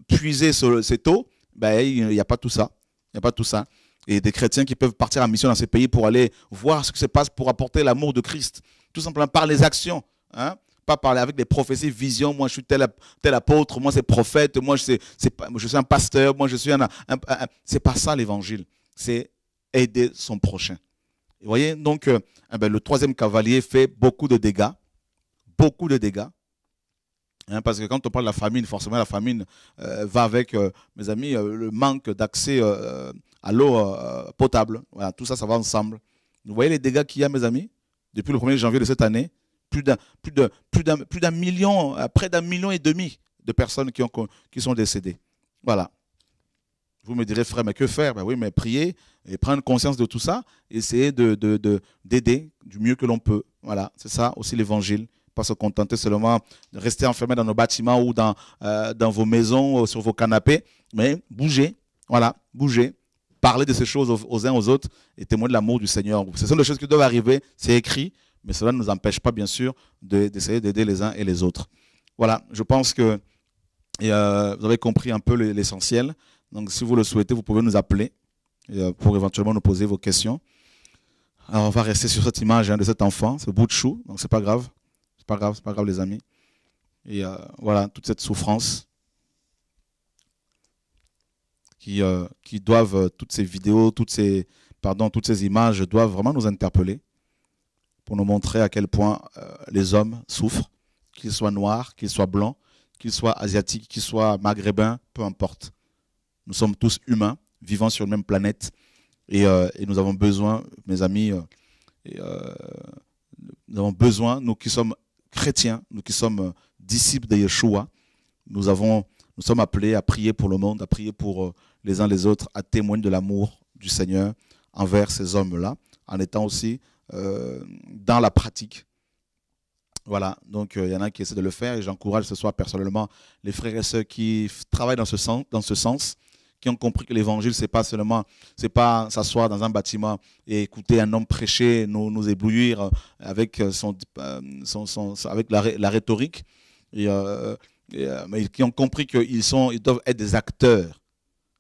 puiser cette eau, ben, il n'y a pas tout ça. Il n'y a pas tout ça. Et des chrétiens qui peuvent partir en mission dans ces pays pour aller voir ce qui se passe pour apporter l'amour de Christ, tout simplement par les actions. Hein. pas parler avec des prophéties, visions. Moi, je suis tel, tel apôtre, moi, c'est prophète, moi, je, je suis un pasteur, moi, je suis un. c'est pas ça l'évangile. C'est aider son prochain. Vous voyez, donc, euh, eh ben, le troisième cavalier fait beaucoup de dégâts. Beaucoup de dégâts. Hein, parce que quand on parle de la famine, forcément la famine euh, va avec, euh, mes amis, euh, le manque d'accès à l'eau potable. Voilà, tout ça, ça va ensemble. Vous voyez les dégâts qu'il y a, mes amis, depuis le 1er janvier de cette année, plus d'un million, près d'un million et demi de personnes qui, ont, qui sont décédées. Voilà. Vous me direz, frère, mais que faire ben Oui, mais prier et prendre conscience de tout ça, essayer de, d'aider du mieux que l'on peut. Voilà, c'est ça aussi l'évangile pas se contenter seulement de rester enfermé dans nos bâtiments ou dans, euh, dans vos maisons, ou euh, sur vos canapés, mais bougez, voilà, bougez, parlez de ces choses aux, uns aux autres et témoignez de l'amour du Seigneur. Ce sont des choses qui doivent arriver, c'est écrit, mais cela ne nous empêche pas, bien sûr, d'essayer d'aider les uns et les autres. Voilà, je pense que euh, vous avez compris un peu l'essentiel. Donc, si vous le souhaitez, vous pouvez nous appeler pour éventuellement nous poser vos questions. Alors, on va rester sur cette image hein, de cet enfant, ce bout de chou, donc c'est pas grave pas grave, c'est pas grave, les amis. Et euh, voilà, toute cette souffrance qui, euh, qui doivent, euh, toutes ces vidéos, toutes ces, pardon, toutes ces images doivent vraiment nous interpeller pour nous montrer à quel point les hommes souffrent, qu'ils soient noirs, qu'ils soient blancs, qu'ils soient asiatiques, qu'ils soient maghrébins, peu importe. Nous sommes tous humains, vivant sur la même planète, et, et, nous avons besoin, mes amis, nous avons besoin, nous qui sommes chrétiens, nous qui sommes euh, disciples de Yeshua, nous, avons, nous sommes appelés à prier pour le monde, à prier pour euh, les uns les autres, à témoigner de l'amour du Seigneur envers ces hommes-là, en étant aussi euh, dans la pratique. Voilà, donc il y en a qui essaient de le faire et j'encourage ce soir personnellement les frères et sœurs qui travaillent dans ce sens, dans ce sens qui ont compris que l'évangile, c'est pas seulement, pas s'asseoir dans un bâtiment et écouter un homme prêcher, nous, nous éblouir euh, avec euh, euh, son, avec la, rhétorique, mais qui ont compris qu'ils ils doivent être des acteurs,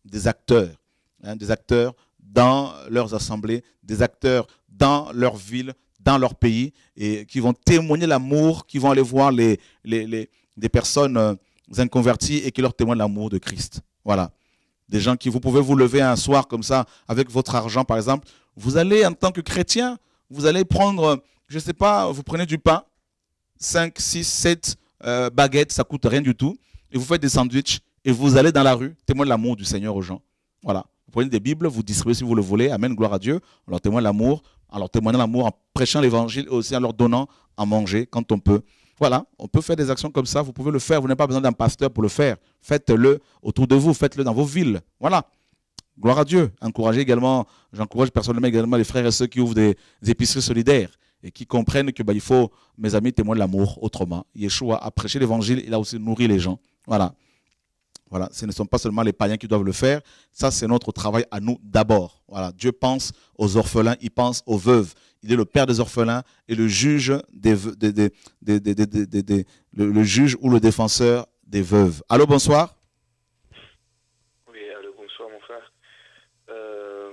des acteurs, hein, des acteurs dans leurs assemblées, des acteurs dans leur ville, dans leur pays, et qui vont témoigner l'amour, qui vont aller voir les, des personnes inconverties et qui leur témoignent l'amour de Christ. Voilà des gens qui vous pouvez vous lever un soir comme ça avec votre argent par exemple, vous allez en tant que chrétien, vous allez prendre, je ne sais pas, vous prenez du pain, 5, 6, 7 baguettes, ça coûte rien du tout, et vous faites des sandwichs et vous allez dans la rue, témoin de l'amour du Seigneur aux gens. Voilà. Vous prenez des Bibles, vous distribuez si vous le voulez, Amen, gloire à Dieu, Alors témoin de l'amour, alors leur témoignant l'amour, en prêchant l'évangile et aussi en leur donnant à manger quand on peut. Voilà, on peut faire des actions comme ça, vous pouvez le faire, vous n'avez pas besoin d'un pasteur pour le faire. Faites-le autour de vous, faites-le dans vos villes. Voilà. Gloire à Dieu. Encouragez également, j'encourage personnellement également les frères et ceux qui ouvrent des, épiceries solidaires et qui comprennent que bah, il faut, mes amis, témoins de l'amour autrement. Yeshua a prêché l'évangile, il a aussi nourri les gens. Voilà. Voilà, ce ne sont pas seulement les païens qui doivent le faire. Ça, c'est notre travail à nous d'abord. Voilà, Dieu pense aux orphelins, il pense aux veuves, il est le père des orphelins et le juge, des, le, juge ou le défenseur des veuves. Allô, bonsoir. Oui, allô, bonsoir, mon frère. Euh,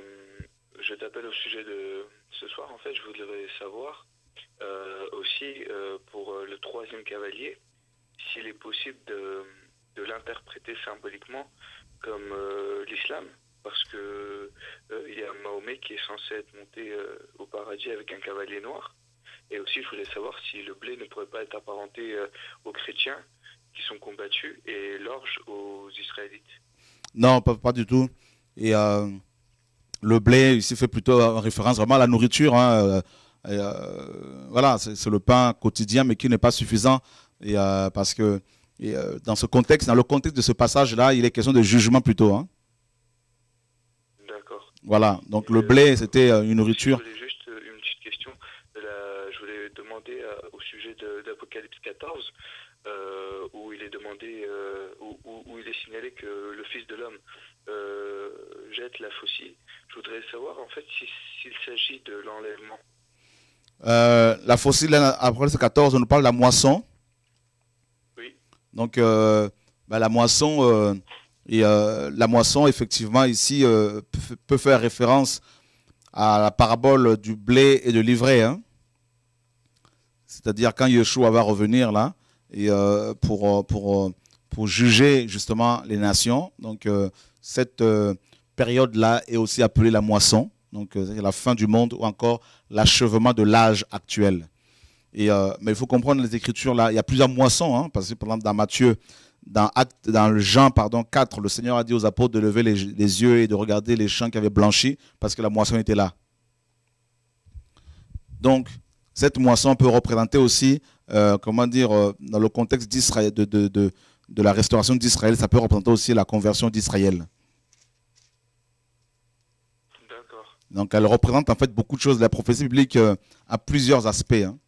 je t'appelle au sujet de ce soir. En fait, je voudrais savoir euh, aussi euh, pour le troisième cavalier s'il est possible de l'interpréter symboliquement comme l'islam parce que euh, il y a Mahomet qui est censé être monté euh, au paradis avec un cavalier noir. Et aussi, je voulais savoir si le blé ne pourrait pas être apparenté euh, aux chrétiens qui sont combattus et l'orge aux Israélites. Non, pas, du tout. Et le blé, ici, fait plutôt référence vraiment à la nourriture. Hein, voilà, c'est le pain quotidien, mais qui n'est pas suffisant. Et, parce que dans ce contexte, dans le contexte de ce passage-là, il est question de jugement plutôt. Hein. Voilà, donc le blé, c'était euh, une nourriture. Je voulais juste euh, une petite question. je voulais demander euh, au sujet d'Apocalypse 14, où il est demandé, où, il est signalé que le Fils de l'homme jette la faucille. Je voudrais savoir en fait s'il s'agit de l'enlèvement. la faucille, Apocalypse 14, on nous parle de la moisson. Oui. Donc, bah, la moisson et euh, la moisson, effectivement, ici, euh, peut faire référence à la parabole du blé et de l'ivraie. Hein. C'est-à-dire quand Yeshua va revenir là, et, euh, pour, pour, pour juger justement les nations. Donc cette période-là est aussi appelée la moisson. Donc la fin du monde ou encore l'achèvement de l'âge actuel. Et, mais il faut comprendre les Écritures là. Il y a plusieurs moissons, hein, parce que par exemple dans Matthieu, dans, le Jean pardon, 4, le Seigneur a dit aux apôtres de lever les, yeux et de regarder les champs qui avaient blanchi parce que la moisson était là. Donc, cette moisson peut représenter aussi, euh, comment dire, euh, dans le contexte d'Israël, de, de, la restauration d'Israël, ça peut représenter aussi la conversion d'Israël. Donc, elle représente en fait beaucoup de choses. La prophétie biblique euh, a plusieurs aspects. Hein.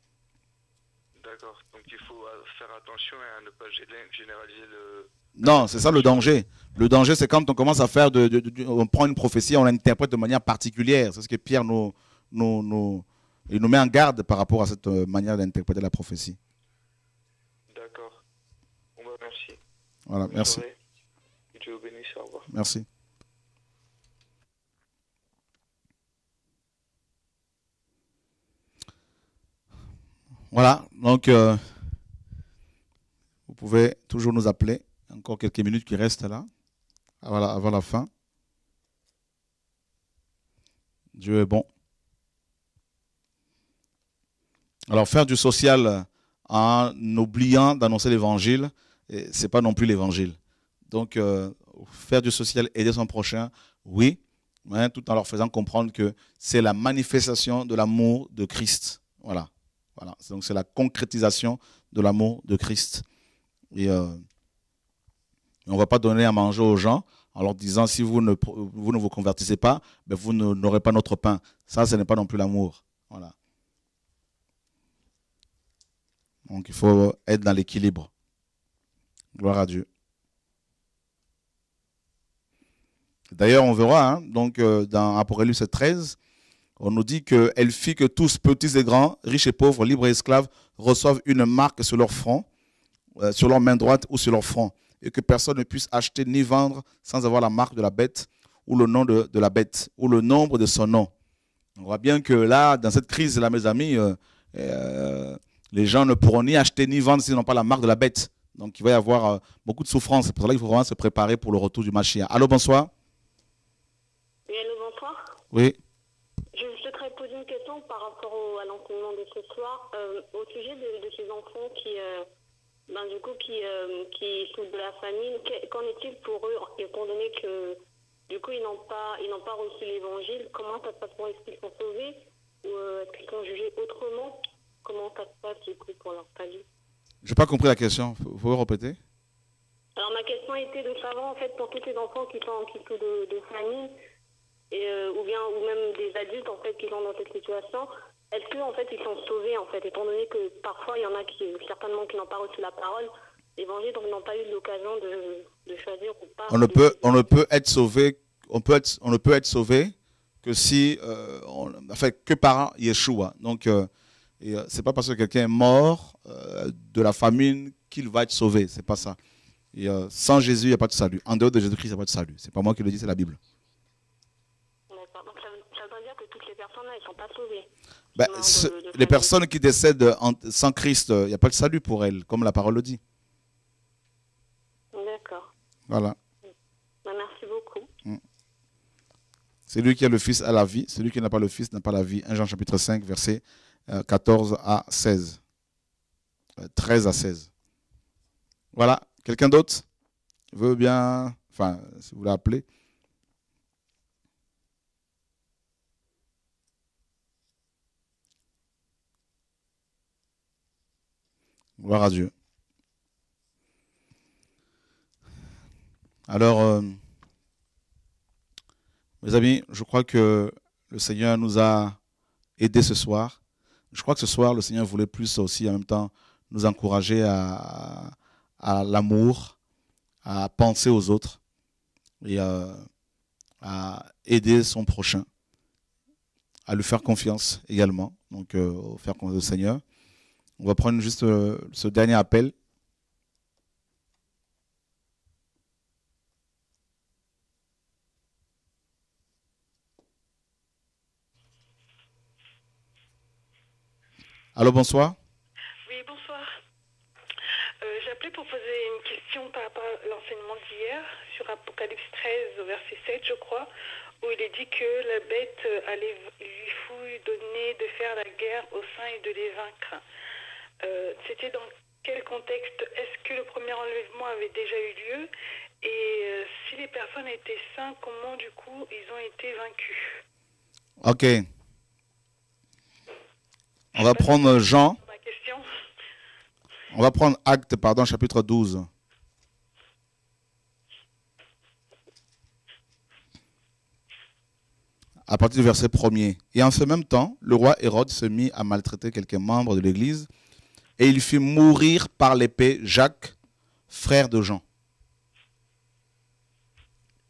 Non, c'est ça le danger. Le danger, c'est quand on commence à faire, de, on prend une prophétie, on l'interprète de manière particulière. C'est ce que Pierre nous, nous, nous, il nous met en garde par rapport à cette euh, manière d'interpréter la prophétie. D'accord. On me bah, merci. Voilà, merci. Dieu vous bénisse, au revoir. Merci. Voilà, donc... Euh, pouvez toujours nous appeler. Encore quelques minutes qui restent là, avant la, fin. Dieu est bon. Alors faire du social euh, en oubliant d'annoncer l'évangile, euh, ce n'est pas non plus l'évangile. Donc euh, faire du social, aider son prochain, oui, tout en leur faisant comprendre que c'est la manifestation de l'amour de Christ. Voilà. voilà. Donc c'est la concrétisation de l'amour de Christ. Et euh, on ne va pas donner à manger aux gens en leur disant si vous ne vous, ne vous convertissez pas, ben, vous n'aurez pas notre pain. Ça, ce n'est pas non plus l'amour. Voilà. Donc il faut être dans l'équilibre. Gloire à Dieu. D'ailleurs, on verra, hein, donc euh, dans Apocalypse 13, on nous dit qu'elle fit que tous, petits et grands, riches et pauvres, libres et esclaves, reçoivent une marque sur leur front euh, sur leur main droite ou sur leur front, et que personne ne puisse acheter ni vendre sans avoir la marque de la bête ou le nom de, la bête ou le nombre de son nom. On voit bien que là, dans cette crise, là, mes amis, euh, euh, les gens ne pourront ni acheter ni vendre s'ils n'ont pas la marque de la bête. Donc il va y avoir beaucoup de souffrance. C'est pour ça qu'il faut vraiment se préparer pour le retour du machin. Allô, bonsoir. Oui, allô, bonsoir. Oui. Je souhaiterais poser une question par rapport à l'enseignement de ce soir, au sujet de, ces enfants qui, ben, du coup, qui, euh, qui sont de la famine. Qu'en est-il pour eux, étant donné que, du coup, ils n'ont pas, pas reçu l'évangile Comment ça se passe pour Est-ce qu'ils sont sauvés Ou euh, est-ce qu'ils sont jugés autrement Comment ça se passe, du coup, pour leur salut Je n'ai pas compris la question. Vous pouvez répéter Alors, ma question était de savoir, en fait, pour tous les enfants qui sont en petit de, de famille, et, euh, ou bien, ou même des adultes, en fait, qui sont dans cette situation, est-ce qu'en en fait ils sont sauvés en fait, étant donné que parfois il y en a qui certainement qui n'ont pas reçu la parole, l'évangile donc n'ont pas eu l'occasion de, de, choisir ou pas. On ne peut on ne peut être sauvé on peut être, on ne peut être sauvé que si euh, que par Yeshua. Donc euh, euh, c'est pas parce que quelqu'un est mort euh, de la famine qu'il va être sauvé, c'est pas ça. Et, sans Jésus, il n'y a pas de salut. En dehors de Jésus-Christ, il n'y a pas de salut. C'est pas moi qui le dis, c'est la Bible. D'accord. Donc ça veut, dire que toutes les personnes là, elles sont pas sauvées. Bah, les personnes qui décèdent sans Christ, il n'y a pas de salut pour elles, comme la parole le dit. D'accord. Voilà. Bah, merci beaucoup. Mm. Celui qui a le Fils a la vie, celui qui n'a pas le Fils n'a pas la vie. 1 Jean chapitre 5, verset 14 à 16. 13 euh, à 16. Voilà. Quelqu'un d'autre veut bien, enfin, si vous voulez appeler. Gloire à Dieu. Alors, euh, mes amis, je crois que le Seigneur nous a aidés ce soir. Je crois que ce soir, le Seigneur voulait plus aussi en même temps nous encourager à, l'amour, à penser aux autres et euh, à, aider son prochain, à lui faire confiance également. Donc, euh, au faire confiance au Seigneur. On va prendre juste euh, ce dernier appel. Allô, bonsoir. Oui, bonsoir. Euh, J'appelais pour poser une question par rapport à l'enseignement d'hier sur Apocalypse 13, verset 7, je crois, où il est dit que la bête euh, allait lui fouiller, donner de faire la guerre aux saints et de les vaincre. Euh, c'était dans quel contexte Est-ce que le premier enlèvement avait déjà eu lieu Et euh, si les personnes étaient saintes, comment du coup ils ont été vaincus Ok. On va prendre Jean. On va prendre Acte, pardon, chapitre 12. à partir du verset premier. Et en ce même temps, le roi Hérode se mit à maltraiter quelques membres de l'Église et il fit mourir par l'épée Jacques, frère de Jean.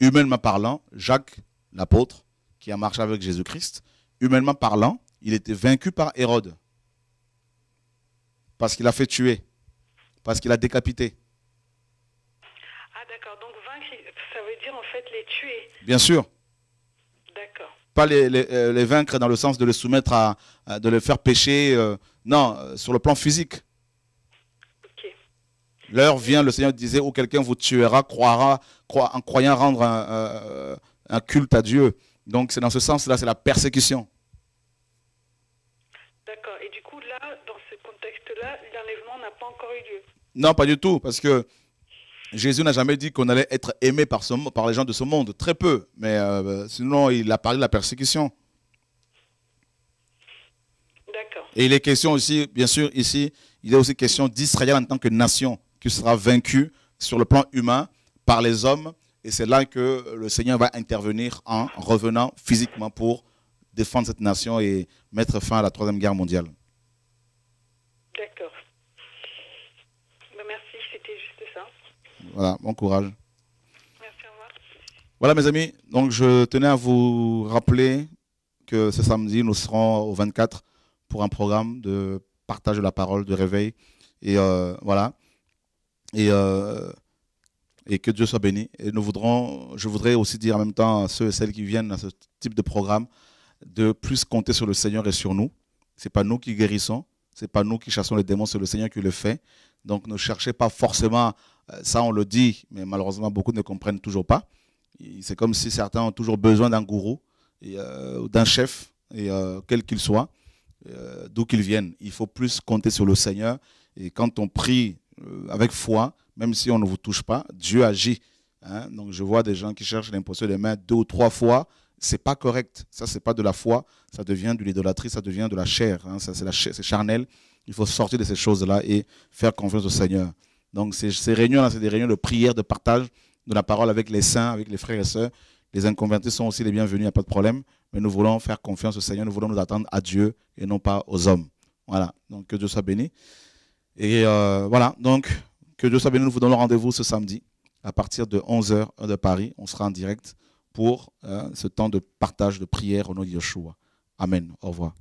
Humainement parlant, Jacques, l'apôtre, qui a marché avec Jésus-Christ, humainement parlant, il était vaincu par Hérode. Parce qu'il a fait tuer. Parce qu'il a décapité. Ah d'accord, donc vaincre, ça veut dire en fait les tuer. Bien sûr. D'accord. Pas les, euh, vaincre dans le sens de les soumettre à, de les faire pécher, euh, non, euh, sur le plan physique. L'heure vient, le Seigneur disait, où quelqu'un vous tuera, croira, en croyant rendre euh, un, culte à Dieu. Donc c'est dans ce sens-là, c'est la persécution. D'accord. Et du coup, là, dans ce contexte-là, l'enlèvement n'a pas encore eu lieu. Non, pas du tout, parce que Jésus n'a jamais dit qu'on allait être aimé par, les gens de ce monde. Très peu. Mais euh, sinon, il a parlé de la persécution. Et il est question aussi, bien sûr, ici, il est aussi question d'Israël en tant que nation qui sera vaincue sur le plan humain par les hommes. Et c'est là que le Seigneur va intervenir en revenant physiquement pour défendre cette nation et mettre fin à la Troisième Guerre mondiale. D'accord. Ben, merci, c'était juste ça. Voilà, bon courage. Merci, au revoir. Voilà mes amis, donc je tenais à vous rappeler que ce samedi, nous serons au 24 pour un programme de partage de la parole, de réveil. Et euh, voilà. Et, euh, et que Dieu soit béni. Et nous voudrons, je voudrais aussi dire en même temps à ceux et celles qui viennent à ce type de programme de plus compter sur le Seigneur et sur nous. C'est pas nous qui guérissons, c'est pas nous qui chassons les démons, c'est le Seigneur qui le fait. Donc ne cherchez pas forcément, euh, ça on le dit, mais malheureusement beaucoup ne comprennent toujours pas. C'est comme si certains ont toujours besoin d'un gourou, et d'un chef, et quel qu'il soit. Euh, d'où qu'ils viennent. Il faut plus compter sur le Seigneur. Et quand on prie euh, avec foi, même si on ne vous touche pas, Dieu agit. Hein. Donc je vois des gens qui cherchent imposer des mains deux ou trois fois. C'est pas correct. Ça, c'est pas de la foi. Ça devient de l'idolâtrie. Ça devient de la chair. Hein. Ça, c'est la chair, c'est charnel. Il faut sortir de ces choses-là et faire confiance au Seigneur. Donc ces, ces réunions-là, c'est des réunions de prière, de partage de la parole avec les saints, avec les frères et sœurs. Les inconvertis sont aussi les bienvenus. Il n'y a pas de problème mais nous voulons faire confiance au Seigneur, nous voulons nous attendre à Dieu et non pas aux hommes. Voilà, donc que Dieu soit béni. Et euh, voilà, donc que Dieu soit béni, nous vous donnons rendez-vous ce samedi à partir de 11h de Paris. On sera en direct pour euh, ce temps de partage, de prière au nom de Yeshua. Amen. Au revoir.